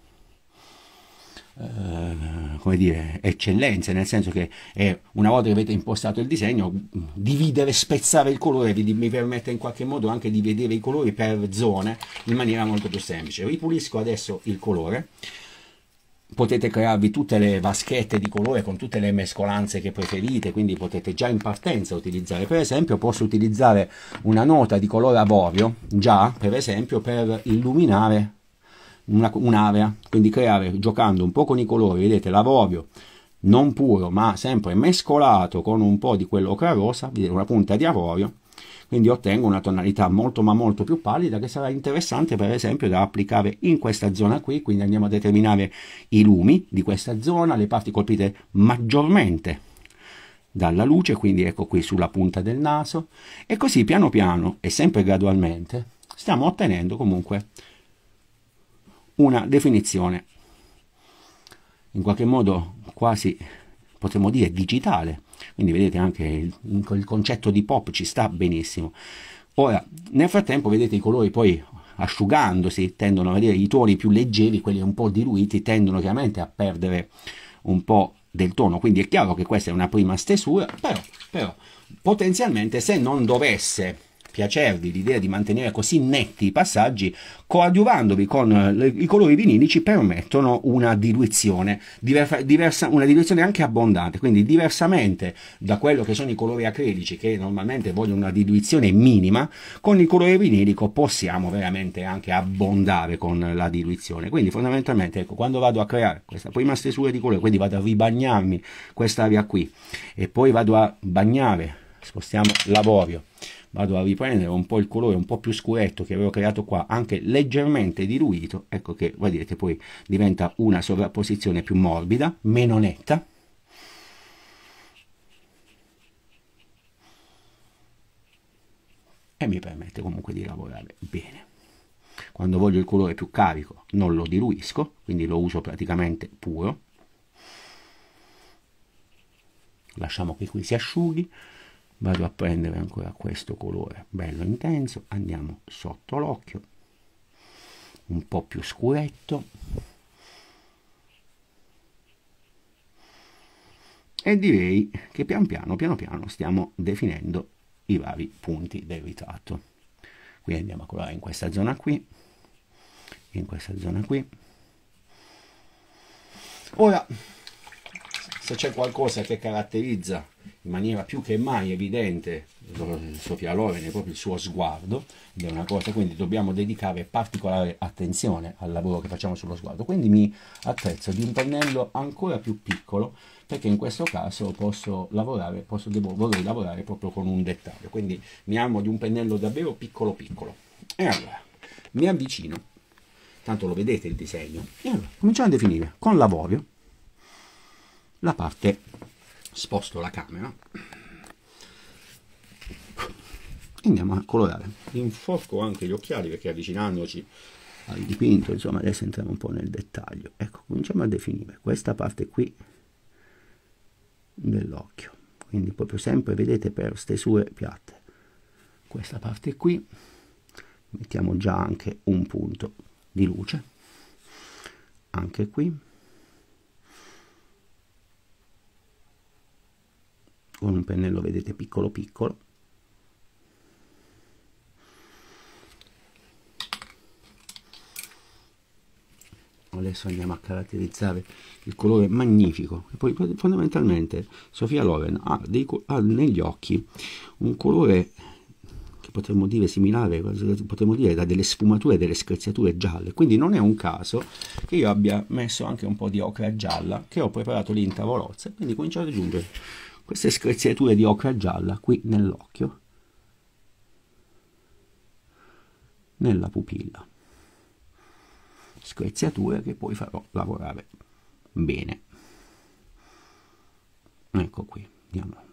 eh, come dire, eccellenze, nel senso che eh, una volta che avete impostato il disegno, dividere, spezzare il colore mi permette in qualche modo anche di vedere i colori per zone in maniera molto più semplice. Ripulisco adesso il colore, potete crearvi tutte le vaschette di colore con tutte le mescolanze che preferite quindi potete già in partenza utilizzare per esempio posso utilizzare una nota di colore avorio già per esempio per illuminare un'area quindi creare giocando un po' con i colori vedete l'avorio non puro ma sempre mescolato con un po' di quello rosa, una punta di avorio quindi ottengo una tonalità molto ma molto più pallida che sarà interessante per esempio da applicare in questa zona qui, quindi andiamo a determinare i lumi di questa zona, le parti colpite maggiormente dalla luce, quindi ecco qui sulla punta del naso e così piano piano e sempre gradualmente stiamo ottenendo comunque una definizione in qualche modo quasi potremmo dire digitale quindi vedete anche il, il concetto di pop ci sta benissimo. Ora, nel frattempo vedete i colori poi asciugandosi, tendono a vedere i tuoni più leggeri, quelli un po' diluiti, tendono chiaramente a perdere un po' del tono. Quindi è chiaro che questa è una prima stesura, però, però potenzialmente se non dovesse piacervi l'idea di mantenere così netti i passaggi, coadiuvandovi con eh, le, i colori vinilici permettono una diluizione, diversa, diversa, una diluizione anche abbondante, quindi diversamente da quello che sono i colori acrilici che normalmente vogliono una diluizione minima, con il colore vinilico possiamo veramente anche abbondare con la diluizione. Quindi fondamentalmente ecco, quando vado a creare questa prima stesura di colore, quindi vado a ribagnarmi quest'area qui e poi vado a bagnare, spostiamo l'avorio vado a riprendere un po' il colore un po' più scuretto che avevo creato qua anche leggermente diluito ecco che vedete poi diventa una sovrapposizione più morbida meno netta e mi permette comunque di lavorare bene quando voglio il colore più carico non lo diluisco quindi lo uso praticamente puro lasciamo che qui si asciughi vado a prendere ancora questo colore bello intenso andiamo sotto l'occhio un po più scuretto e direi che pian piano piano piano stiamo definendo i vari punti del ritratto quindi andiamo a colorare in questa zona qui in questa zona qui ora se c'è qualcosa che caratterizza in maniera più che mai evidente Sofia Loren è proprio il suo sguardo ed è una cosa quindi dobbiamo dedicare particolare attenzione al lavoro che facciamo sullo sguardo quindi mi attrezzo di un pennello ancora più piccolo perché in questo caso posso lavorare posso, devo, vorrei lavorare proprio con un dettaglio quindi mi armo di un pennello davvero piccolo piccolo e allora mi avvicino tanto lo vedete il disegno e allora cominciamo a definire con l'avorio la parte sposto la camera andiamo a colorare inforco anche gli occhiali perché avvicinandoci al dipinto insomma adesso entriamo un po' nel dettaglio ecco cominciamo a definire questa parte qui dell'occhio quindi proprio sempre vedete per stesure piatte questa parte qui mettiamo già anche un punto di luce anche qui con un pennello vedete piccolo piccolo adesso andiamo a caratterizzare il colore magnifico e poi fondamentalmente Sofia Loren ha, dei, ha, negli occhi un colore che potremmo dire similare potremmo dire da delle sfumature delle screziature gialle quindi non è un caso che io abbia messo anche un po' di ocra gialla che ho preparato lì in tavolozza e quindi comincio ad aggiungere queste screziature di ocra gialla qui nell'occhio, nella pupilla. Screziature che poi farò lavorare bene. Ecco qui, andiamo.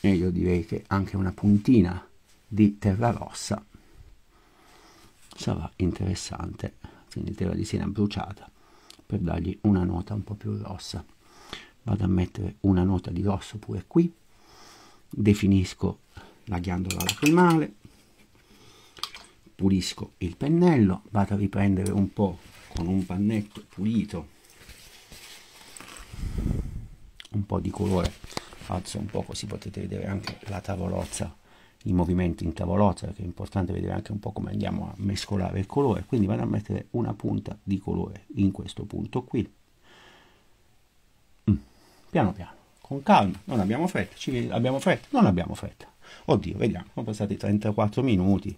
E io direi che anche una puntina di terra rossa sarà interessante, quindi terra di sena bruciata per dargli una nota un po' più grossa vado a mettere una nota di rosso pure qui definisco la ghiandola lacrimale pulisco il pennello vado a riprendere un po' con un pannetto pulito un po' di colore faccio un po' così potete vedere anche la tavolozza i movimenti in tavolozza perché è importante vedere anche un po' come andiamo a mescolare il colore quindi vado a mettere una punta di colore in questo punto qui mm, piano piano con calma non abbiamo fretta ci abbiamo fretta non abbiamo fretta oddio vediamo sono passati 34 minuti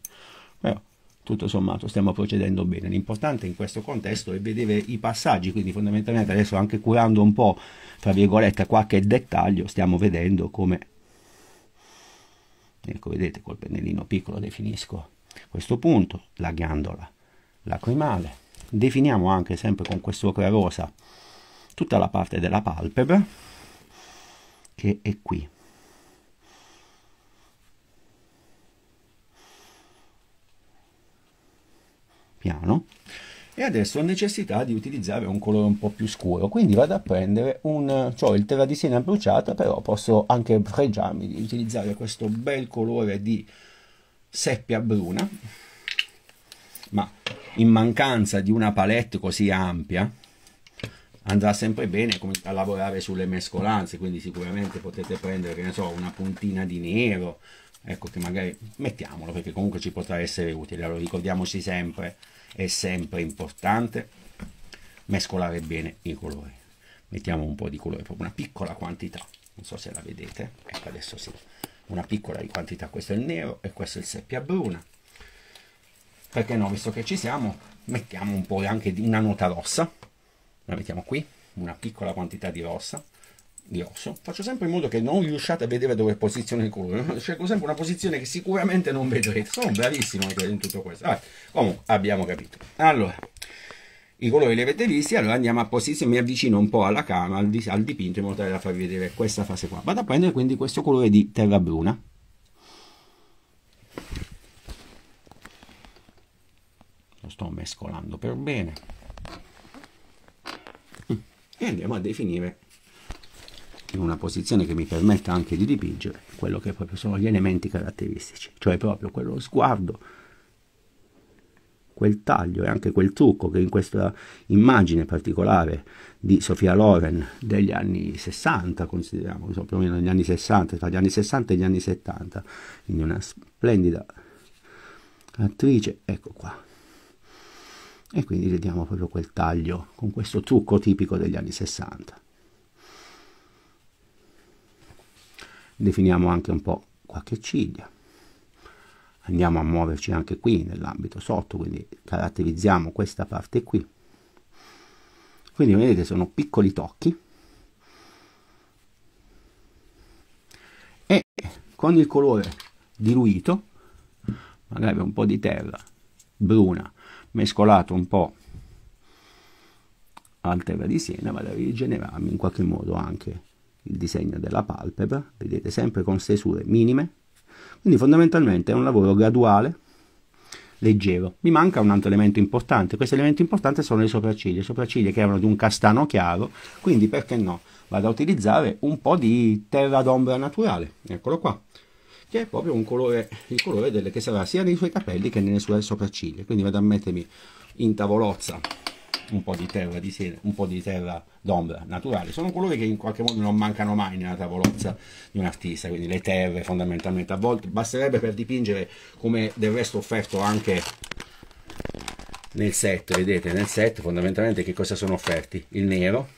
però tutto sommato stiamo procedendo bene. L'importante in questo contesto è vedere i passaggi, quindi fondamentalmente adesso anche curando un po', tra virgolette, qualche dettaglio, stiamo vedendo come ecco vedete col pennellino piccolo definisco questo punto la ghiandola lacrimale definiamo anche sempre con questo ocra rosa tutta la parte della palpebra che è qui piano e adesso ho necessità di utilizzare un colore un po' più scuro quindi vado a prendere un cioè il di terradisina bruciata però posso anche fregiarmi di utilizzare questo bel colore di seppia bruna ma in mancanza di una palette così ampia andrà sempre bene a lavorare sulle mescolanze quindi sicuramente potete prendere che ne so una puntina di nero ecco che magari mettiamolo perché comunque ci potrà essere utile allora ricordiamoci sempre è sempre importante mescolare bene i colori mettiamo un po' di colore proprio una piccola quantità non so se la vedete ecco adesso sì una piccola quantità questo è il nero e questo è il seppia bruna perché no visto che ci siamo mettiamo un po' anche di una nota rossa la mettiamo qui una piccola quantità di rossa di osso, faccio sempre in modo che non riusciate a vedere dove posizione il culo. Cerco sempre una posizione che sicuramente non vedrete. Sono bravissimo in tutto questo. Vabbè, comunque, abbiamo capito. Allora, i colori li avete visti, allora andiamo a posizionare, mi avvicino un po' alla camera, al, di, al dipinto, in modo tale da farvi vedere questa fase qua. Vado a prendere quindi questo colore di terra bruna. Lo sto mescolando per bene. Mm. E andiamo a definire in una posizione che mi permetta anche di dipingere quello che proprio sono gli elementi caratteristici, cioè proprio quello sguardo, quel taglio e anche quel trucco che in questa immagine particolare di Sofia Loren degli anni 60, consideriamo, insomma, più o meno negli anni 60, tra gli anni 60 e gli anni 70, quindi una splendida attrice, ecco qua. E quindi vediamo proprio quel taglio con questo trucco tipico degli anni 60. definiamo anche un po' qualche ciglia andiamo a muoverci anche qui nell'ambito sotto quindi caratterizziamo questa parte qui quindi vedete sono piccoli tocchi e con il colore diluito magari un po' di terra bruna mescolato un po' al terra di Siena vado a rigenerarmi in qualche modo anche il disegno della palpebra, vedete sempre con stesure minime, quindi fondamentalmente è un lavoro graduale, leggero. Mi manca un altro elemento importante, questo elemento importante sono le sopracciglia, sopracciglia che erano di un castano chiaro, quindi perché no? Vado a utilizzare un po' di terra d'ombra naturale, eccolo qua, che è proprio colore, il colore delle, che sarà sia nei suoi capelli che nelle sue sopracciglia, quindi vado a mettermi in tavolozza un po' di terra di sera, un po' di terra d'ombra naturale, sono colori che in qualche modo non mancano mai nella tavolozza di un artista, quindi le terre fondamentalmente a volte basterebbe per dipingere come del resto offerto anche nel set, vedete nel set fondamentalmente che cosa sono offerti? Il nero,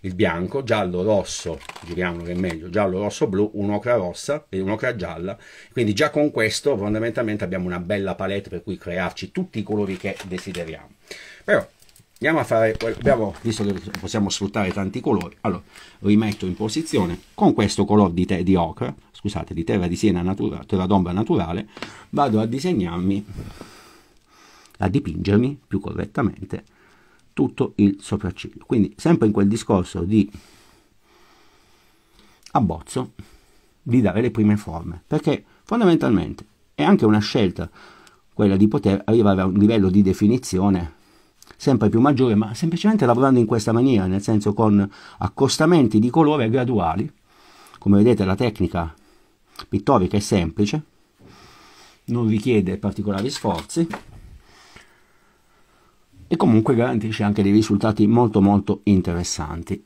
il bianco, giallo, rosso, giriamolo che è meglio, giallo, rosso, blu, un'ocra rossa e un'ocra gialla, quindi già con questo fondamentalmente abbiamo una bella palette per cui crearci tutti i colori che desideriamo. Però andiamo a fare abbiamo visto che possiamo sfruttare tanti colori allora rimetto in posizione con questo colore di, di ocra scusate di terra di siena naturale terra d'ombra naturale vado a disegnarmi a dipingermi più correttamente tutto il sopracciglio quindi sempre in quel discorso di abbozzo di dare le prime forme perché fondamentalmente è anche una scelta quella di poter arrivare a un livello di definizione sempre più maggiore, ma semplicemente lavorando in questa maniera, nel senso con accostamenti di colore graduali. Come vedete la tecnica pittorica è semplice, non richiede particolari sforzi e comunque garantisce anche dei risultati molto molto interessanti.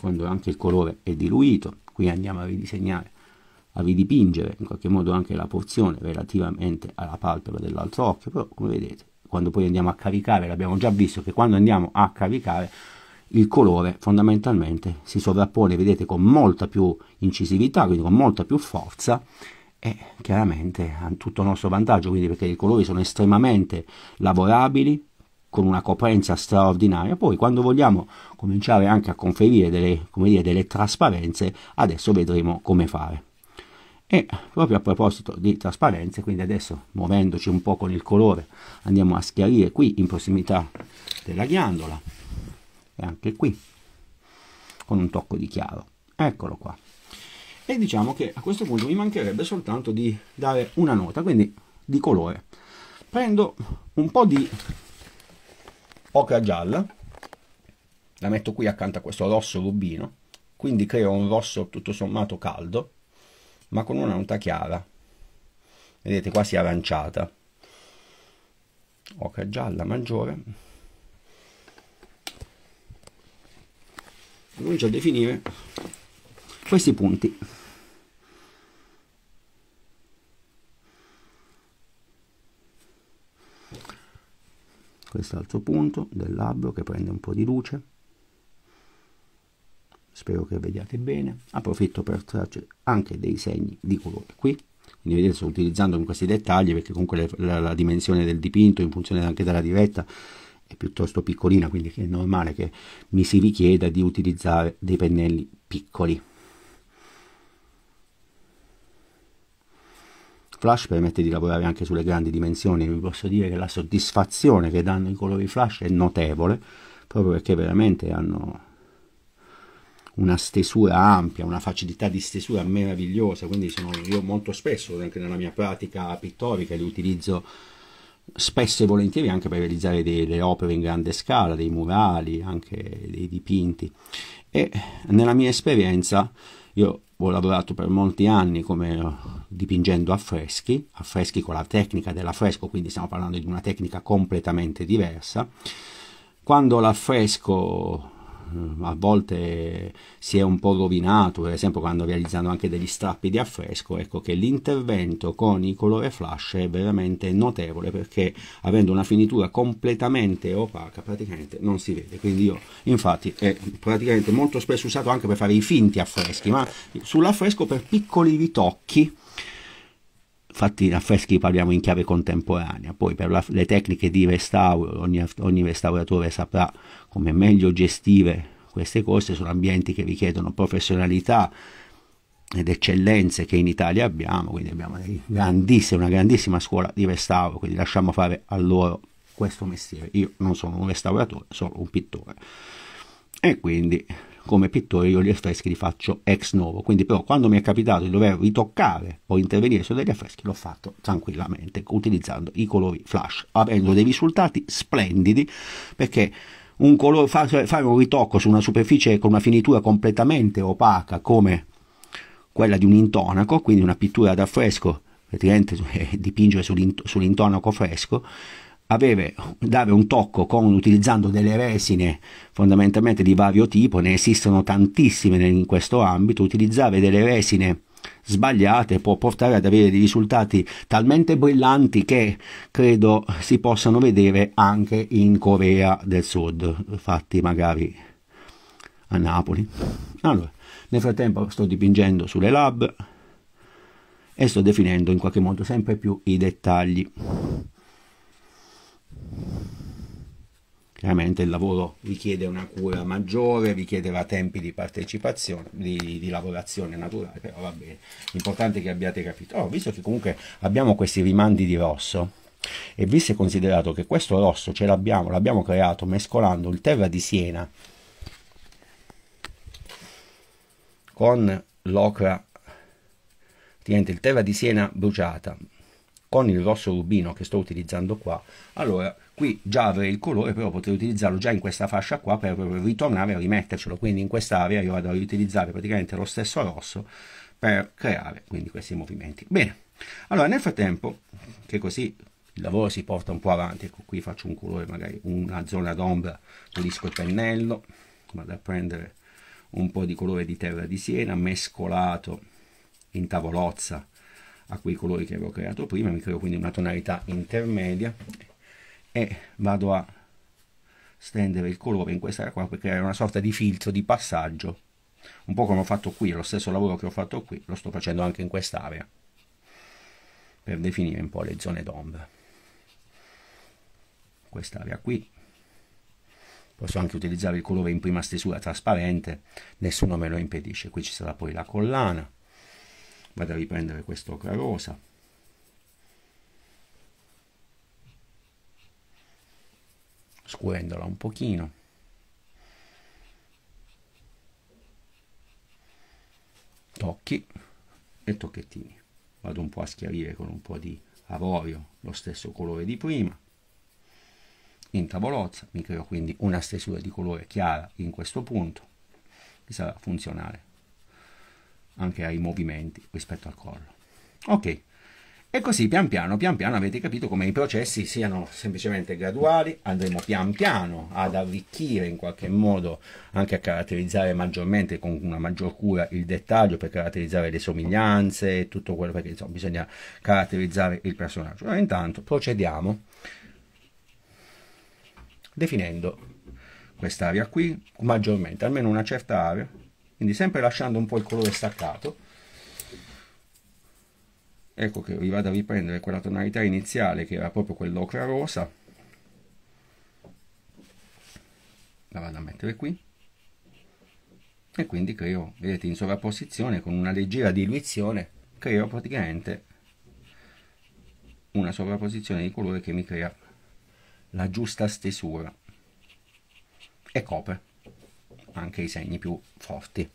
Quando anche il colore è diluito, qui andiamo a ridisegnare a ridipingere in qualche modo anche la porzione relativamente alla palpebra dell'altro occhio, però come vedete quando poi andiamo a caricare, l'abbiamo già visto che quando andiamo a caricare il colore fondamentalmente si sovrappone, vedete, con molta più incisività, quindi con molta più forza e chiaramente ha tutto il nostro vantaggio, quindi perché i colori sono estremamente lavorabili, con una coprenza straordinaria. Poi quando vogliamo cominciare anche a conferire delle, dire, delle trasparenze, adesso vedremo come fare. E proprio a proposito di trasparenze, quindi adesso muovendoci un po' con il colore, andiamo a schiarire qui in prossimità della ghiandola e anche qui con un tocco di chiaro. Eccolo qua. E diciamo che a questo punto mi mancherebbe soltanto di dare una nota, quindi di colore. Prendo un po' di ocra gialla, la metto qui accanto a questo rosso rubino, quindi creo un rosso tutto sommato caldo ma con una nota chiara vedete quasi aranciata ocra gialla maggiore comincio a definire questi punti questo è punto del labbro che prende un po' di luce spero che vediate bene approfitto per trarci anche dei segni di colore qui quindi vedete sto utilizzando in questi dettagli perché comunque le, la, la, dimensione del dipinto in funzione anche della diretta è piuttosto piccolina quindi è normale che mi si richieda di utilizzare dei pennelli piccoli Flash permette di lavorare anche sulle grandi dimensioni vi posso dire che la soddisfazione che danno i colori flash è notevole proprio perché veramente hanno una stesura ampia, una facilità di stesura meravigliosa, quindi sono, io molto spesso, anche nella mia pratica pittorica, li utilizzo spesso e volentieri anche per realizzare delle opere in grande scala, dei murali, anche dei dipinti. E nella mia esperienza, io ho lavorato per molti anni come dipingendo affreschi, affreschi con la tecnica dell'affresco, quindi stiamo parlando di una tecnica completamente diversa. Quando l'affresco eh, a volte si è un po' rovinato, per esempio quando realizzano anche degli strappi di affresco, ecco che l'intervento con il colore flash è veramente notevole perché avendo una finitura completamente opaca praticamente non si vede, quindi io infatti è praticamente molto spesso usato anche per fare i finti affreschi, ma sull'affresco per piccoli ritocchi fatti affreschi parliamo in chiave contemporanea, poi per la, le tecniche di restauro ogni, ogni restauratore saprà come meglio gestire queste cose, sono ambienti che richiedono professionalità, ed eccellenze che in Italia abbiamo, quindi abbiamo grandissima, una grandissima scuola di restauro, quindi lasciamo fare a loro questo mestiere. Io non sono un restauratore, sono un pittore. E quindi come pittore io gli affreschi li faccio ex novo, quindi però quando mi è capitato di dover ritoccare o intervenire su degli affreschi l'ho fatto tranquillamente utilizzando i colori flash, avendo dei risultati splendidi perché un colore, cioè, fare un ritocco su una superficie con una finitura completamente opaca come quella di un intonaco, quindi una pittura da fresco, praticamente eh, dipingere sull'intonaco fresco, aveva, dava un tocco con, utilizzando delle resine fondamentalmente di vario tipo, ne esistono tantissime in questo ambito, utilizzava delle resine sbagliate può portare ad avere dei risultati talmente brillanti che credo si possano vedere anche in Corea del Sud, fatti magari a Napoli. Allora, nel frattempo sto dipingendo sulle lab e sto definendo in qualche modo sempre più i dettagli. Chiaramente il lavoro richiede una cura maggiore, richiederà tempi di partecipazione, di, di lavorazione naturale, però va bene, l'importante è che abbiate capito. Oh, visto che comunque abbiamo questi rimandi di rosso, e visto e considerato che questo rosso ce l'abbiamo, l'abbiamo creato mescolando il terra di Siena con l'ocra, il terra di Siena bruciata, con il rosso rubino che sto utilizzando qua, allora qui già avrei il colore però potrei utilizzarlo già in questa fascia qua per ritornare a rimettercelo quindi in quest'area io vado a riutilizzare praticamente lo stesso rosso per creare quindi questi movimenti bene allora nel frattempo che così il lavoro si porta un po' avanti ecco qui faccio un colore magari una zona d'ombra pulisco il pennello vado a prendere un po' di colore di terra di Siena mescolato in tavolozza a quei colori che avevo creato prima mi creo quindi una tonalità intermedia e vado a stendere il colore in questa qua per creare una sorta di filtro di passaggio un po' come ho fatto qui, lo stesso lavoro che ho fatto qui lo sto facendo anche in quest'area per definire un po' le zone d'ombra quest'area qui posso anche utilizzare il colore in prima stesura trasparente nessuno me lo impedisce qui ci sarà poi la collana vado a riprendere questo ocra rosa scuotendola un pochino tocchi e tocchettini vado un po' a schiarire con un po' di avorio lo stesso colore di prima in tavolozza mi creo quindi una stesura di colore chiara in questo punto che sarà funzionale anche ai movimenti rispetto al collo ok e così pian piano, pian piano avete capito come i processi siano semplicemente graduali, andremo pian piano ad arricchire in qualche modo, anche a caratterizzare maggiormente con una maggior cura il dettaglio per caratterizzare le somiglianze e tutto quello perché insomma, bisogna caratterizzare il personaggio. Allora intanto procediamo definendo quest'area qui maggiormente, almeno una certa area, quindi sempre lasciando un po' il colore staccato ecco che vi vado a riprendere quella tonalità iniziale che era proprio quell'ocra rosa la vado a mettere qui e quindi creo, vedete in sovrapposizione con una leggera diluizione creo praticamente una sovrapposizione di colore che mi crea la giusta stesura e copre anche i segni più forti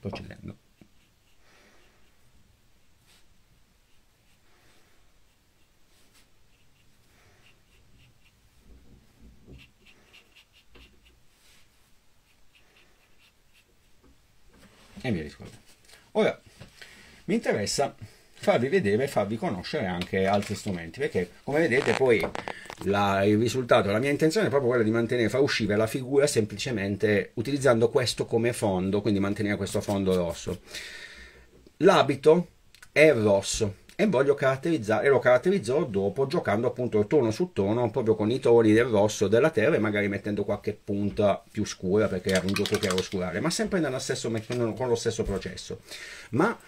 procedendo e via discorrendo. Ora, mi interessa farvi vedere e farvi conoscere anche altri strumenti, perché come vedete poi la, il risultato, la mia intenzione è proprio quella di mantenere, far uscire la figura semplicemente utilizzando questo come fondo, quindi mantenere questo fondo rosso. L'abito è rosso, e voglio caratterizzare, lo caratterizzerò dopo giocando appunto tono su tono proprio con i toni del rosso della terra e magari mettendo qualche punta più scura perché era un gioco che era oscurare ma sempre stesso, con lo stesso processo ma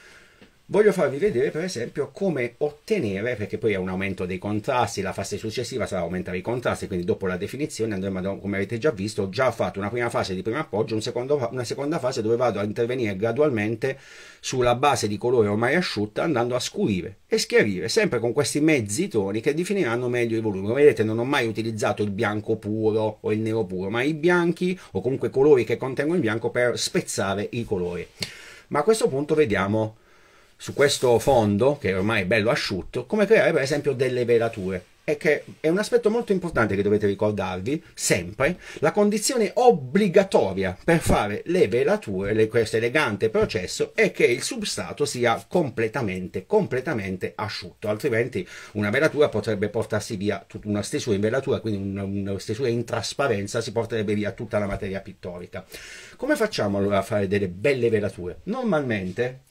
Voglio farvi vedere per esempio come ottenere, perché poi è un aumento dei contrasti, la fase successiva sarà aumentare i contrasti, quindi dopo la definizione andremo, come avete già visto, ho già fatto una prima fase di primo appoggio, un secondo, una seconda fase dove vado a intervenire gradualmente sulla base di colore ormai asciutta andando a scurire e schiarire, sempre con questi mezzi toni che definiranno meglio i volumi. Come vedete non ho mai utilizzato il bianco puro o il nero puro, ma i bianchi o comunque colori che contengono il bianco per spezzare i colori. Ma a questo punto vediamo su questo fondo, che ormai è bello asciutto, come creare per esempio delle velature. E che è un aspetto molto importante che dovete ricordarvi sempre, la condizione obbligatoria per fare le velature, le, questo elegante processo, è che il substrato sia completamente, completamente asciutto, altrimenti una velatura potrebbe portarsi via tutta una stesura in velatura, quindi una, una stesura in trasparenza, si porterebbe via tutta la materia pittorica. Come facciamo allora a fare delle belle velature? Normalmente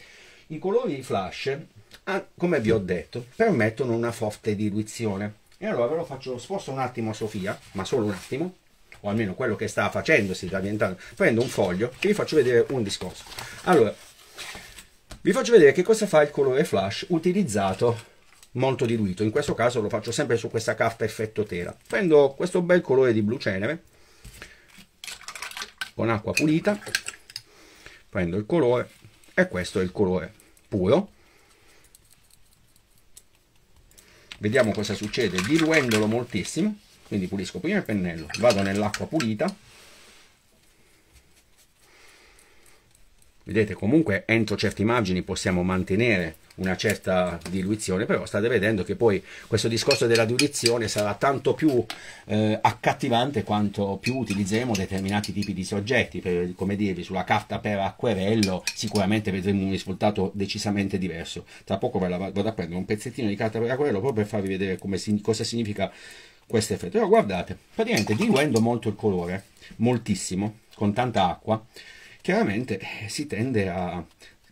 i colori di flash, ah, come vi ho detto, permettono una forte diluizione. E allora ve lo faccio, lo sposto un attimo Sofia, ma solo un attimo, o almeno quello che sta facendo, si sta diventando. Prendo un foglio e vi faccio vedere un discorso. Allora, vi faccio vedere che cosa fa il colore flash utilizzato molto diluito. In questo caso lo faccio sempre su questa carta effetto tela. Prendo questo bel colore di blu cenere con acqua pulita, prendo il colore, e questo è il colore puro vediamo cosa succede diluendolo moltissimo quindi pulisco prima il pennello vado nell'acqua pulita vedete comunque entro certi margini possiamo mantenere una certa diluizione, però state vedendo che poi questo discorso della diluizione sarà tanto più eh, accattivante quanto più utilizzeremo determinati tipi di soggetti, per, come dirvi sulla carta per acquerello sicuramente vedremo un risultato decisamente diverso, tra poco ve la vado a prendere un pezzettino di carta per acquerello proprio per farvi vedere come, cosa significa questo effetto, però guardate, praticamente diluendo molto il colore, moltissimo, con tanta acqua, chiaramente si tende a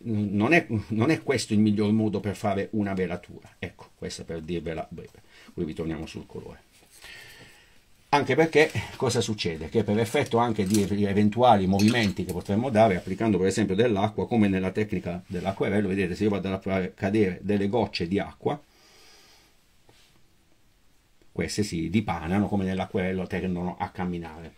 non è, non è, questo il miglior modo per fare una velatura. Ecco, questa per dirvela breve. Qui ritorniamo sul colore. Anche perché cosa succede? Che per effetto anche di eventuali movimenti che potremmo dare, applicando per esempio dell'acqua, come nella tecnica dell'acquerello, vedete se io vado a far cadere delle gocce di acqua, queste si dipanano come nell'acquerello, tendono a camminare.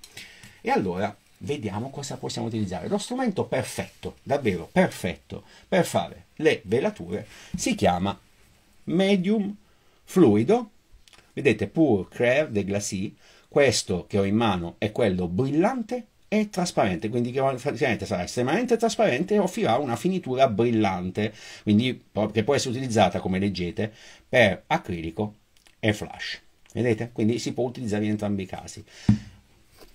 E allora vediamo cosa possiamo utilizzare. Lo strumento perfetto, davvero perfetto, per fare le velature si chiama medium fluido. Vedete, pour créer de glacis, questo che ho in mano è quello brillante e trasparente, quindi praticamente sarà estremamente trasparente e offrirà una finitura brillante, quindi che può essere utilizzata, come leggete, per acrilico e flash. Vedete? Quindi si può utilizzare in entrambi i casi.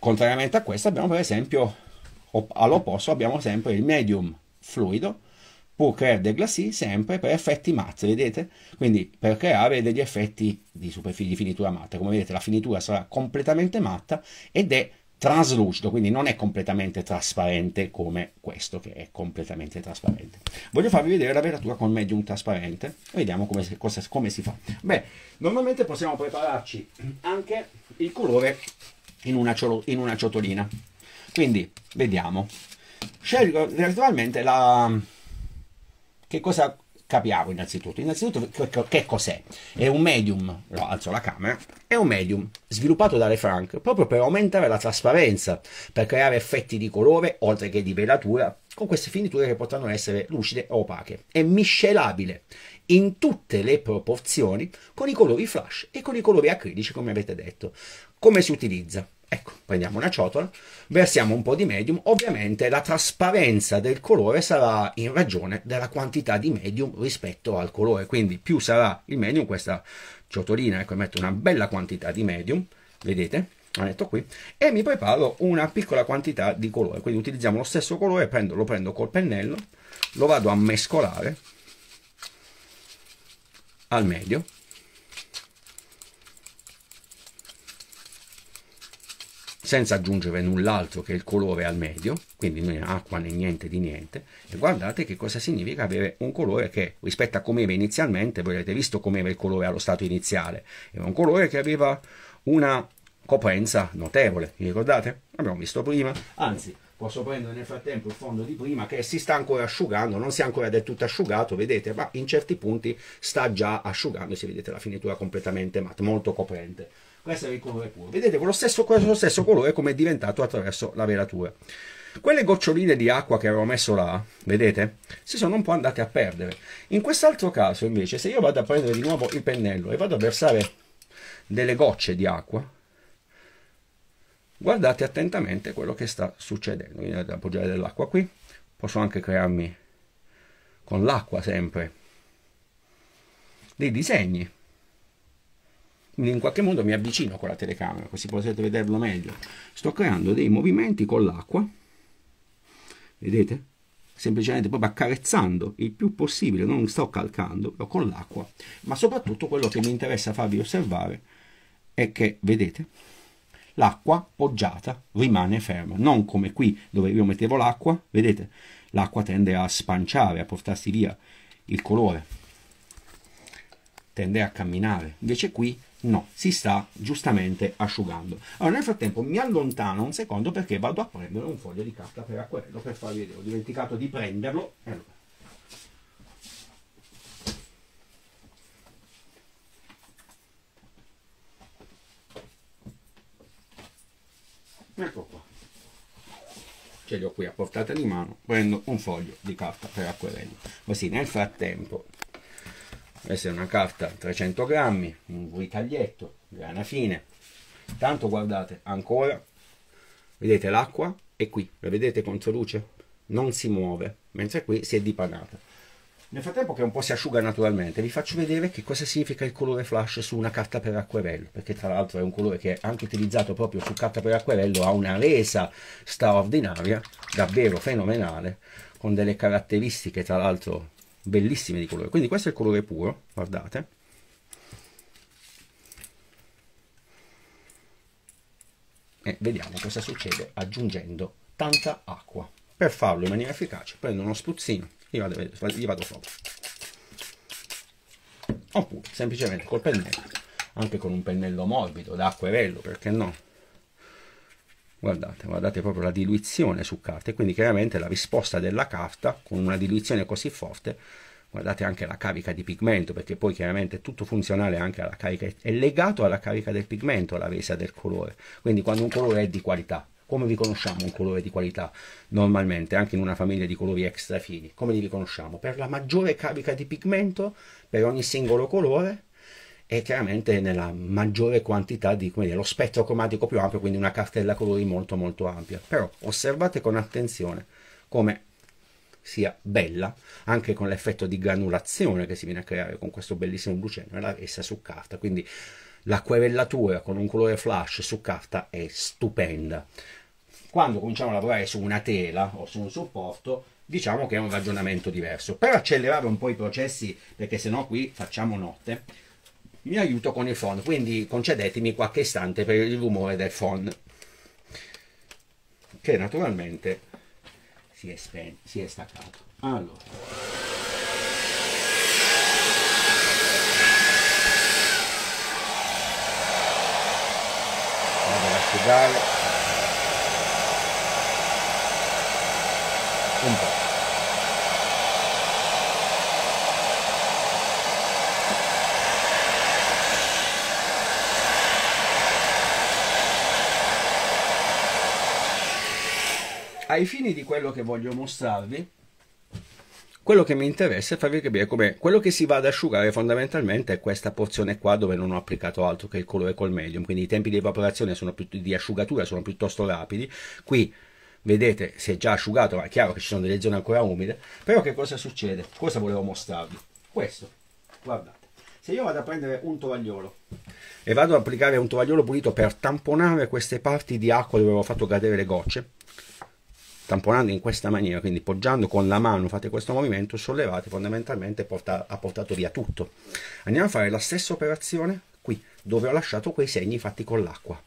Contrariamente a questo abbiamo per esempio, all'opposto abbiamo sempre il medium fluido, pour créer des glacis, sempre per effetti matte, vedete? Quindi per creare degli effetti di, superficie, di finitura matta. Come vedete la finitura sarà completamente matta ed è traslucido, quindi non è completamente trasparente come questo che è completamente trasparente. Voglio farvi vedere la velatura con medium trasparente, vediamo come, si, cosa, come si fa. Beh, normalmente possiamo prepararci anche il colore in una, in una ciotolina. Quindi, vediamo. Scelgo naturalmente la... Che cosa capiamo innanzitutto? Innanzitutto che cos'è? È un medium, no, alzo la camera, è un medium sviluppato dalle Frank proprio per aumentare la trasparenza, per creare effetti di colore oltre che di velatura, con queste finiture che potranno essere lucide o opache. È miscelabile in tutte le proporzioni con i colori flash e con i colori acrilici come avete detto. Come si utilizza? Ecco, prendiamo una ciotola, versiamo un po' di medium, ovviamente la trasparenza del colore sarà in ragione della quantità di medium rispetto al colore, quindi più sarà il medium, questa ciotolina, ecco, metto una bella quantità di medium, vedete? Ho detto qui, e mi preparo una piccola quantità di colore, quindi utilizziamo lo stesso colore, prendo, lo prendo col pennello, lo vado a mescolare al medio senza aggiungere null'altro che il colore al medio, quindi non è acqua né niente di niente, e guardate che cosa significa avere un colore che rispetto a come era inizialmente, voi avete visto come era il colore allo stato iniziale, era un colore che aveva una coprenza notevole, vi ricordate? L'abbiamo visto prima, anzi posso prendere nel frattempo il fondo di prima che si sta ancora asciugando, non si è ancora del tutto asciugato, vedete, ma in certi punti sta già asciugando, si vedete la finitura completamente matta, molto coprente questo è il colore puro. Vedete, quello stesso, quello stesso colore come è diventato attraverso la velatura. Quelle goccioline di acqua che avevo messo là, vedete, si sono un po' andate a perdere. In quest'altro caso, invece, se io vado a prendere di nuovo il pennello e vado a versare delle gocce di acqua, guardate attentamente quello che sta succedendo. Quindi ad appoggiare dell'acqua qui, posso anche crearmi con l'acqua sempre dei disegni in qualche modo mi avvicino con la telecamera così potete vederlo meglio sto creando dei movimenti con l'acqua vedete? semplicemente proprio accarezzando il più possibile non sto calcando però con l'acqua ma soprattutto quello che mi interessa farvi osservare è che vedete l'acqua poggiata rimane ferma, non come qui dove io mettevo l'acqua, vedete, l'acqua tende a spanciare, a portarsi via il colore, tende a camminare, invece qui No, si sta giustamente asciugando. Allora, nel frattempo mi allontano un secondo perché vado a prendere un foglio di carta per acquerello per farvi vedere. Ho dimenticato di prenderlo. Allora. Ecco qua. Ce li ho qui a portata di mano. Prendo un foglio di carta per acquerello. Così nel frattempo questa è una carta 300 grammi un ritaglietto grana fine tanto guardate ancora vedete l'acqua è qui la vedete contro luce non si muove mentre qui si è dipanata nel frattempo che un po' si asciuga naturalmente vi faccio vedere che cosa significa il colore flash su una carta per acquerello perché tra l'altro è un colore che anche utilizzato proprio su carta per acquerello ha una resa straordinaria davvero fenomenale con delle caratteristiche tra l'altro bellissime di colore quindi questo è il colore puro guardate e vediamo cosa succede aggiungendo tanta acqua per farlo in maniera efficace prendo uno spruzzino gli vado, gli vado sopra oppure semplicemente col pennello anche con un pennello morbido da acquerello perché no guardate, guardate proprio la diluizione su carta e quindi chiaramente la risposta della carta con una diluizione così forte guardate anche la carica di pigmento perché poi chiaramente è tutto funzionale anche alla carica è legato alla carica del pigmento la resa del colore quindi quando un colore è di qualità come vi conosciamo un colore di qualità normalmente anche in una famiglia di colori extra fini come li riconosciamo per la maggiore carica di pigmento per ogni singolo colore e chiaramente nella maggiore quantità di come dire, lo spettro cromatico più ampio, quindi una cartella colori molto molto ampia. Però osservate con attenzione come sia bella, anche con l'effetto di granulazione che si viene a creare con questo bellissimo blu cenere, la resa su carta. Quindi l'acquerellatura con un colore flash su carta è stupenda. Quando cominciamo a lavorare su una tela o su un supporto, diciamo che è un ragionamento diverso. Per accelerare un po' i processi, perché sennò qui facciamo notte, mi aiuto con il phon, quindi concedetemi qualche istante per il rumore del phone che naturalmente si è, spen- si è staccato. Allora. asciugare un po' ai fini di quello che voglio mostrarvi, quello che mi interessa è farvi capire come quello che si va ad asciugare fondamentalmente è questa porzione qua dove non ho applicato altro che il colore col medium, quindi i tempi di evaporazione più, di asciugatura sono piuttosto rapidi. Qui vedete si è già asciugato, ma è chiaro che ci sono delle zone ancora umide, però che cosa succede? Cosa volevo mostrarvi? Questo, guardate, se io vado a prendere un tovagliolo e vado ad applicare un tovagliolo pulito per tamponare queste parti di acqua dove avevo fatto cadere le gocce, tamponando in questa maniera, quindi poggiando con la mano, fate questo movimento, sollevate fondamentalmente porta, ha portato via tutto. Andiamo a fare la stessa operazione qui, dove ho lasciato quei segni fatti con l'acqua.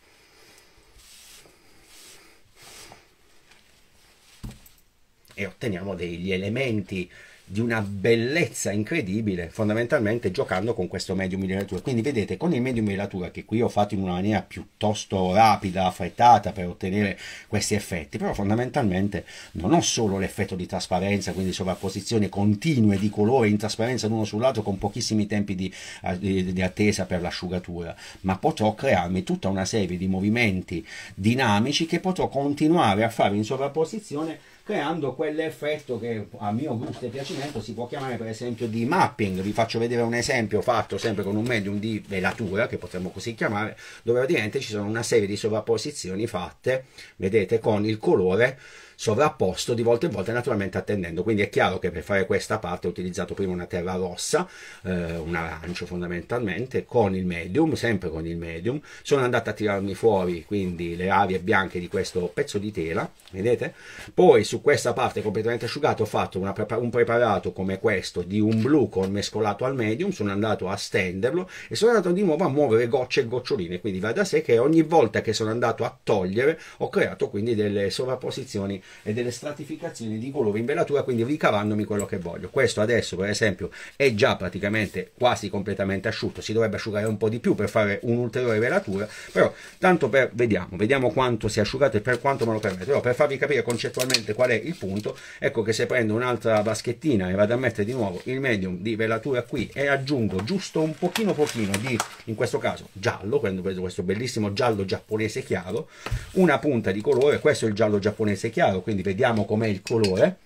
E otteniamo degli elementi di una bellezza incredibile fondamentalmente giocando con questo medium di lettura quindi vedete con il medium di lettura che qui ho fatto in una maniera piuttosto rapida affrettata per ottenere questi effetti però fondamentalmente non ho solo l'effetto di trasparenza quindi sovrapposizione continue di colore in trasparenza l'uno sull'altro con pochissimi tempi di, eh, di, di attesa per l'asciugatura ma potrò crearmi tutta una serie di movimenti dinamici che potrò continuare a fare in sovrapposizione creando quell'effetto che a mio gusto e piacimento si può chiamare per esempio di mapping. Vi faccio vedere un esempio fatto sempre con un medium di velatura, che potremmo così chiamare, dove ovviamente ci sono una serie di sovrapposizioni fatte, vedete, con il colore sovrapposto di volta in volta naturalmente attendendo quindi è chiaro che per fare questa parte ho utilizzato prima una terra rossa eh, un arancio fondamentalmente con il medium sempre con il medium sono andato a tirarmi fuori quindi le aree bianche di questo pezzo di tela vedete poi su questa parte completamente asciugata ho fatto una, un preparato come questo di un blu con mescolato al medium sono andato a stenderlo e sono andato di nuovo a muovere gocce e goccioline quindi va da sé che ogni volta che sono andato a togliere ho creato quindi delle sovrapposizioni e delle stratificazioni di colore in velatura, quindi ricavandomi quello che voglio. Questo adesso, per esempio, è già praticamente quasi completamente asciutto, si dovrebbe asciugare un po' di più per fare un'ulteriore velatura, però tanto per vediamo, vediamo quanto si è asciugato e per quanto me lo permette. Però per farvi capire concettualmente qual è il punto, ecco che se prendo un'altra vaschettina e vado a mettere di nuovo il medium di velatura qui e aggiungo giusto un pochino pochino di, in questo caso, giallo, prendo questo bellissimo giallo giapponese chiaro, una punta di colore, questo è il giallo giapponese chiaro, chiaro quindi vediamo com'è il colore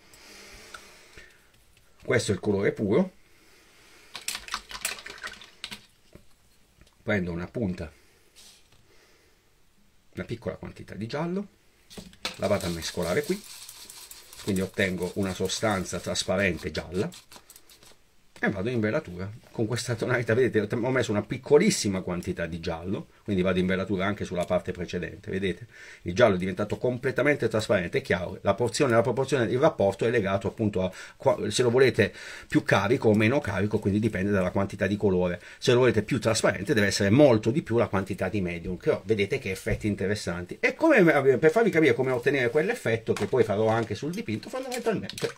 questo è il colore puro prendo una punta una piccola quantità di giallo la vado a mescolare qui quindi ottengo una sostanza trasparente gialla e vado in velatura con questa tonalità vedete ho messo una piccolissima quantità di giallo quindi vado in velatura anche sulla parte precedente vedete il giallo è diventato completamente trasparente e chiaro la porzione la proporzione il rapporto è legato appunto a se lo volete più carico o meno carico quindi dipende dalla quantità di colore se lo volete più trasparente deve essere molto di più la quantità di medium però vedete che effetti interessanti e come, eh, per farvi capire come ottenere quell'effetto che poi farò anche sul dipinto fondamentalmente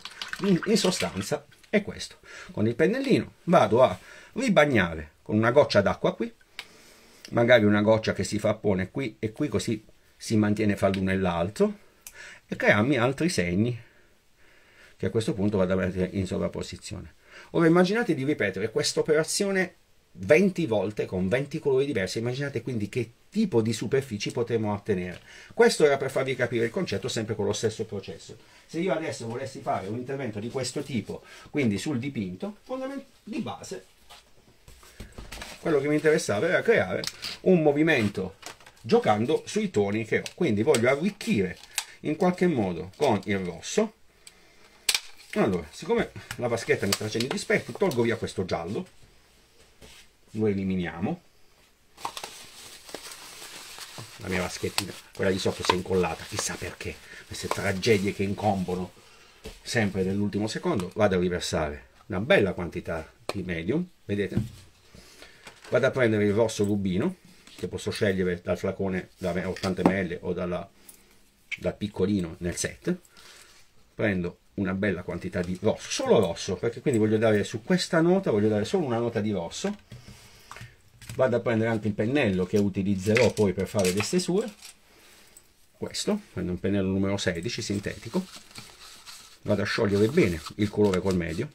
in, in sostanza è questo. Con il pennellino vado a ribagnare con una goccia d'acqua qui, magari una goccia che si frappone qui e qui così si mantiene fra l'uno e l'altro e crearmi altri segni che a questo punto vado a mettere in sovrapposizione. Ora immaginate di ripetere questa operazione 20 volte con 20 colori diversi, immaginate quindi che tipo di superfici potremmo ottenere. Questo era per farvi capire il concetto sempre con lo stesso processo. Se io adesso volessi fare un intervento di questo tipo, quindi sul dipinto, di base quello che mi interessava era creare un movimento giocando sui toni che ho. Quindi voglio arricchire in qualche modo con il rosso. Allora, siccome la vaschetta mi sta facendo dispetto, tolgo via questo giallo, lo eliminiamo la mia vaschettina, quella di sotto si è incollata, chissà perché, queste tragedie che incombono sempre nell'ultimo secondo, vado a riversare una bella quantità di medium, vedete? Vado a prendere il rosso rubino, che posso scegliere dal flacone da 80 ml o dalla, dal piccolino nel set, prendo una bella quantità di rosso, solo rosso, perché quindi voglio dare su questa nota, voglio dare solo una nota di rosso, vado a prendere anche il pennello che utilizzerò poi per fare le stesure questo, prendo un pennello numero 16 sintetico vado a sciogliere bene il colore col medio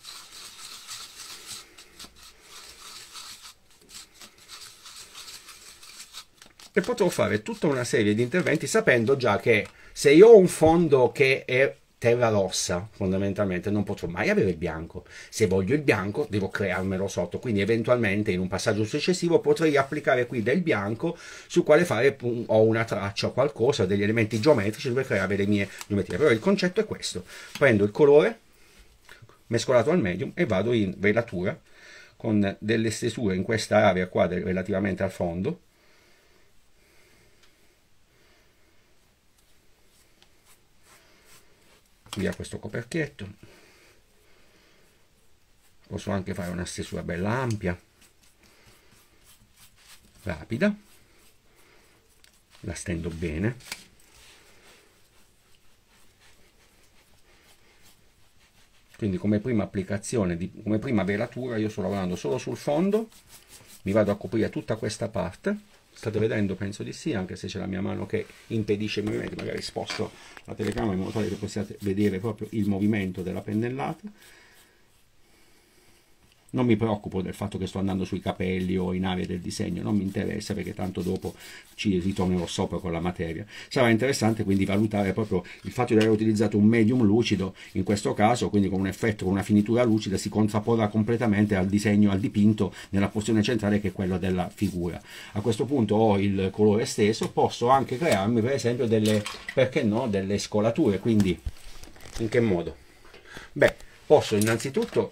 e potrò fare tutta una serie di interventi sapendo già che se io ho un fondo che è terra rossa fondamentalmente non potrò mai avere il bianco se voglio il bianco devo crearmelo sotto quindi eventualmente in un passaggio successivo potrei applicare qui del bianco su quale fare ho una traccia o qualcosa degli elementi geometrici dove creare le mie geometrie però il concetto è questo prendo il colore mescolato al medium e vado in velatura con delle stesure in questa area qua relativamente al fondo via questo coperchietto posso anche fare una stesura bella ampia rapida la stendo bene quindi come prima applicazione di, come prima velatura io sto lavorando solo sul fondo mi vado a coprire tutta questa parte state vedendo penso di sì anche se c'è la mia mano che impedisce i movimenti magari sposto la telecamera in modo tale che possiate vedere proprio il movimento della pennellata non mi preoccupo del fatto che sto andando sui capelli o in aree del disegno, non mi interessa perché tanto dopo ci ritornerò sopra con la materia. Sarà interessante quindi valutare proprio il fatto di aver utilizzato un medium lucido, in questo caso quindi con un effetto, con una finitura lucida, si contrapporrà completamente al disegno, al dipinto nella posizione centrale che è quella della figura. A questo punto ho il colore stesso, posso anche crearmi per esempio delle, perché no, delle scolature, quindi in che modo? Beh, posso innanzitutto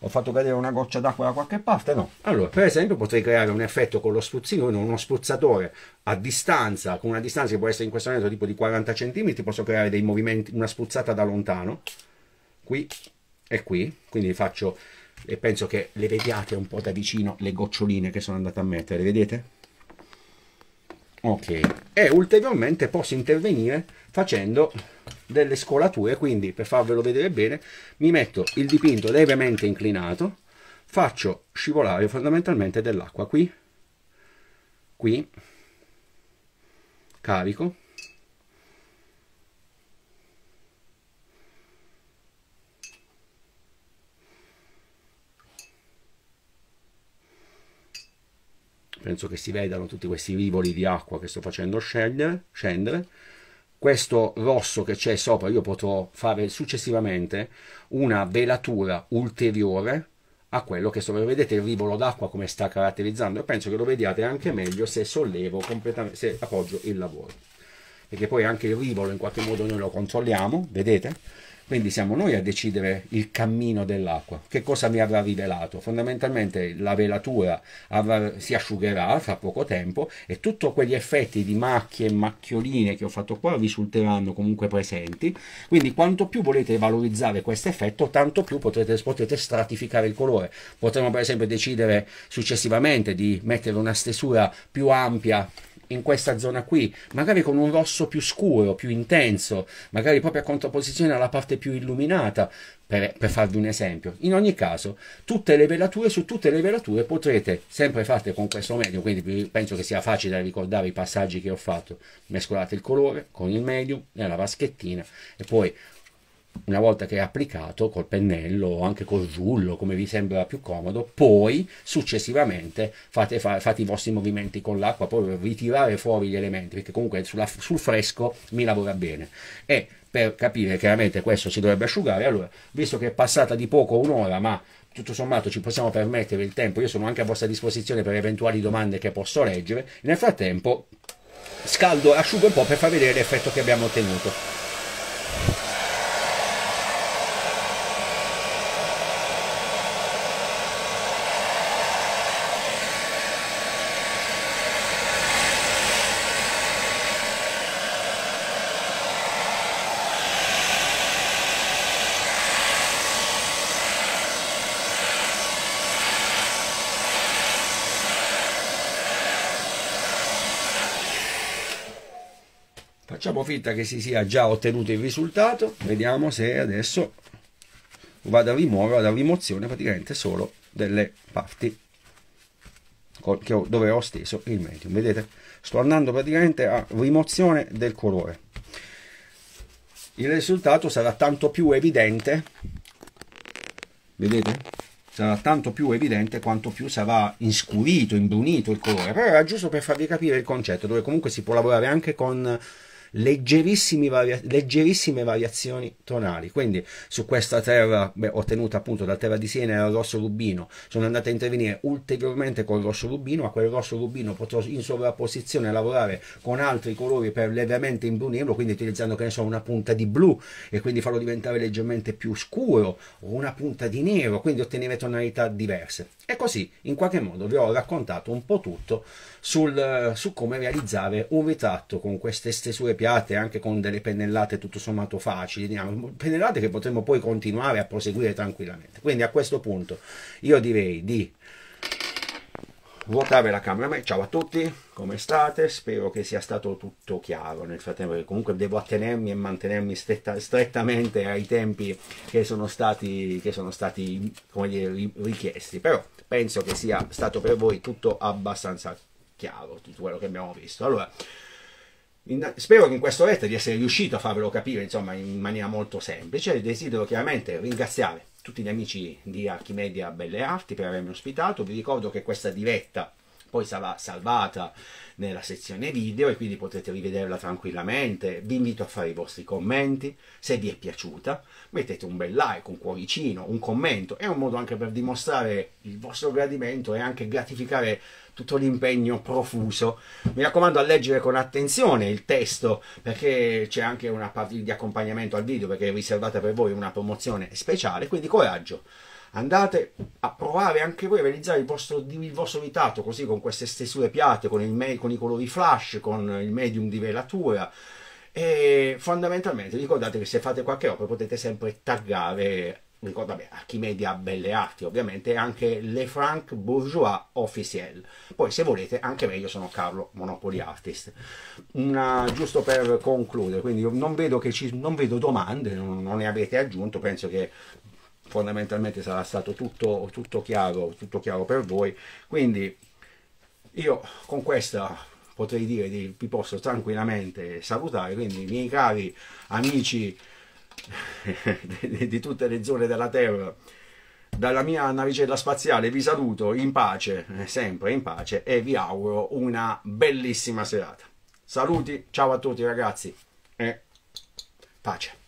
ho fatto cadere una goccia d'acqua da qualche parte? No. Allora, per esempio, potrei creare un effetto con lo spruzzino, uno spruzzatore a distanza, con una distanza che può essere in questo momento tipo di 40 cm, posso creare dei movimenti, una spruzzata da lontano, qui e qui, quindi faccio e penso che le vediate un po' da vicino le goccioline che sono andato a mettere, vedete? Ok, e ulteriormente posso intervenire facendo delle scolature quindi per farvelo vedere bene mi metto il dipinto levemente inclinato faccio scivolare fondamentalmente dell'acqua qui qui carico penso che si vedano tutti questi rivoli di acqua che sto facendo scendere, scendere questo rosso che c'è sopra io potrò fare successivamente una velatura ulteriore a quello che sopra vedete il rivolo d'acqua come sta caratterizzando e penso che lo vediate anche meglio se sollevo completamente se appoggio il lavoro perché poi anche il rivolo in qualche modo noi lo controlliamo vedete quindi siamo noi a decidere il cammino dell'acqua. Che cosa mi avrà rivelato? Fondamentalmente la velatura avrà, si asciugherà fra poco tempo e tutti quegli effetti di macchie e macchioline che ho fatto qua risulteranno comunque presenti. Quindi quanto più volete valorizzare questo effetto, tanto più potrete, potete stratificare il colore. Potremmo per esempio decidere successivamente di mettere una stesura più ampia in questa zona qui, magari con un rosso più scuro, più intenso, magari proprio a contrapposizione alla parte più illuminata, per, per farvi un esempio. In ogni caso, tutte le velature, su tutte le velature potrete, sempre fatte con questo medium, quindi penso che sia facile ricordare i passaggi che ho fatto, mescolate il colore con il medium nella vaschettina e poi una volta che è applicato col pennello o anche col rullo come vi sembra più comodo poi successivamente fate, fate i vostri movimenti con l'acqua poi ritirare fuori gli elementi perché comunque sulla, sul fresco mi lavora bene e per capire chiaramente questo si dovrebbe asciugare allora visto che è passata di poco un'ora ma tutto sommato ci possiamo permettere il tempo io sono anche a vostra disposizione per eventuali domande che posso leggere nel frattempo scaldo asciugo un po' per far vedere l'effetto che abbiamo ottenuto approfitta che si sia già ottenuto il risultato vediamo se adesso vado a rimuovere la rimozione praticamente solo delle parti dove ho steso il medium vedete sto andando praticamente a rimozione del colore il risultato sarà tanto più evidente vedete sarà tanto più evidente quanto più sarà inscurito, imbrunito il colore, però era giusto per farvi capire il concetto, dove comunque si può lavorare anche con leggerissime, varia- leggerissime variazioni tonali. Quindi su questa terra beh, ottenuta appunto dalla terra di Siena era il rosso rubino, sono andato a intervenire ulteriormente col rosso rubino, a quel rosso rubino potrò in sovrapposizione lavorare con altri colori per levemente imbrunirlo, quindi utilizzando che ne so una punta di blu e quindi farlo diventare leggermente più scuro o una punta di nero, quindi ottenere tonalità diverse. E così in qualche modo vi ho raccontato un po' tutto sul, eh, su come realizzare un ritratto con queste stesure piatte, anche con delle pennellate tutto sommato facili, diciamo, pennellate che potremmo poi continuare a proseguire tranquillamente. Quindi a questo punto io direi di vuotare la camera. Ciao a tutti, come state? Spero che sia stato tutto chiaro nel frattempo, che eh, comunque devo attenermi e mantenermi stretta, strettamente ai tempi che sono stati, che sono stati dire, richiesti, però penso che sia stato per voi tutto abbastanza chiaro chiaro tutto quello che abbiamo visto. Allora, Spero che in questa oretta di essere riuscito a farvelo capire insomma, in maniera molto semplice. Desidero chiaramente ringraziare tutti gli amici di Archimedia Belle Arti per avermi ospitato. Vi ricordo che questa diretta poi sarà salvata nella sezione video e quindi potete rivederla tranquillamente. Vi invito a fare i vostri commenti. Se vi è piaciuta, mettete un bel like, un cuoricino, un commento. È un modo anche per dimostrare il vostro gradimento e anche gratificare tutto l'impegno profuso. Mi raccomando a leggere con attenzione il testo perché c'è anche una parte di accompagnamento al video perché è riservata per voi una promozione speciale, quindi coraggio andate a provare anche voi a realizzare il vostro, il vostro vitato così con queste stesure piatte, con, il, con, i colori flash, con il medium di velatura e fondamentalmente ricordate che se fate qualche opera potete sempre taggare vabbè, Archimedia Belle Arti ovviamente, e anche Le Franc Bourgeois Officiel. Poi se volete anche meglio sono Carlo Monopoli Artist. Una, giusto per concludere, quindi non vedo, ci, non vedo domande, non, non ne avete aggiunto, penso che fondamentalmente sarà stato tutto, tutto, chiaro, tutto chiaro per voi. Quindi io con questa potrei dire vi posso tranquillamente salutare, quindi miei cari amici di tutte le zone della Terra. Dalla mia navicella spaziale vi saluto in pace, eh, sempre in pace, e vi auguro una bellissima serata. Saluti, ciao a tutti ragazzi e pace.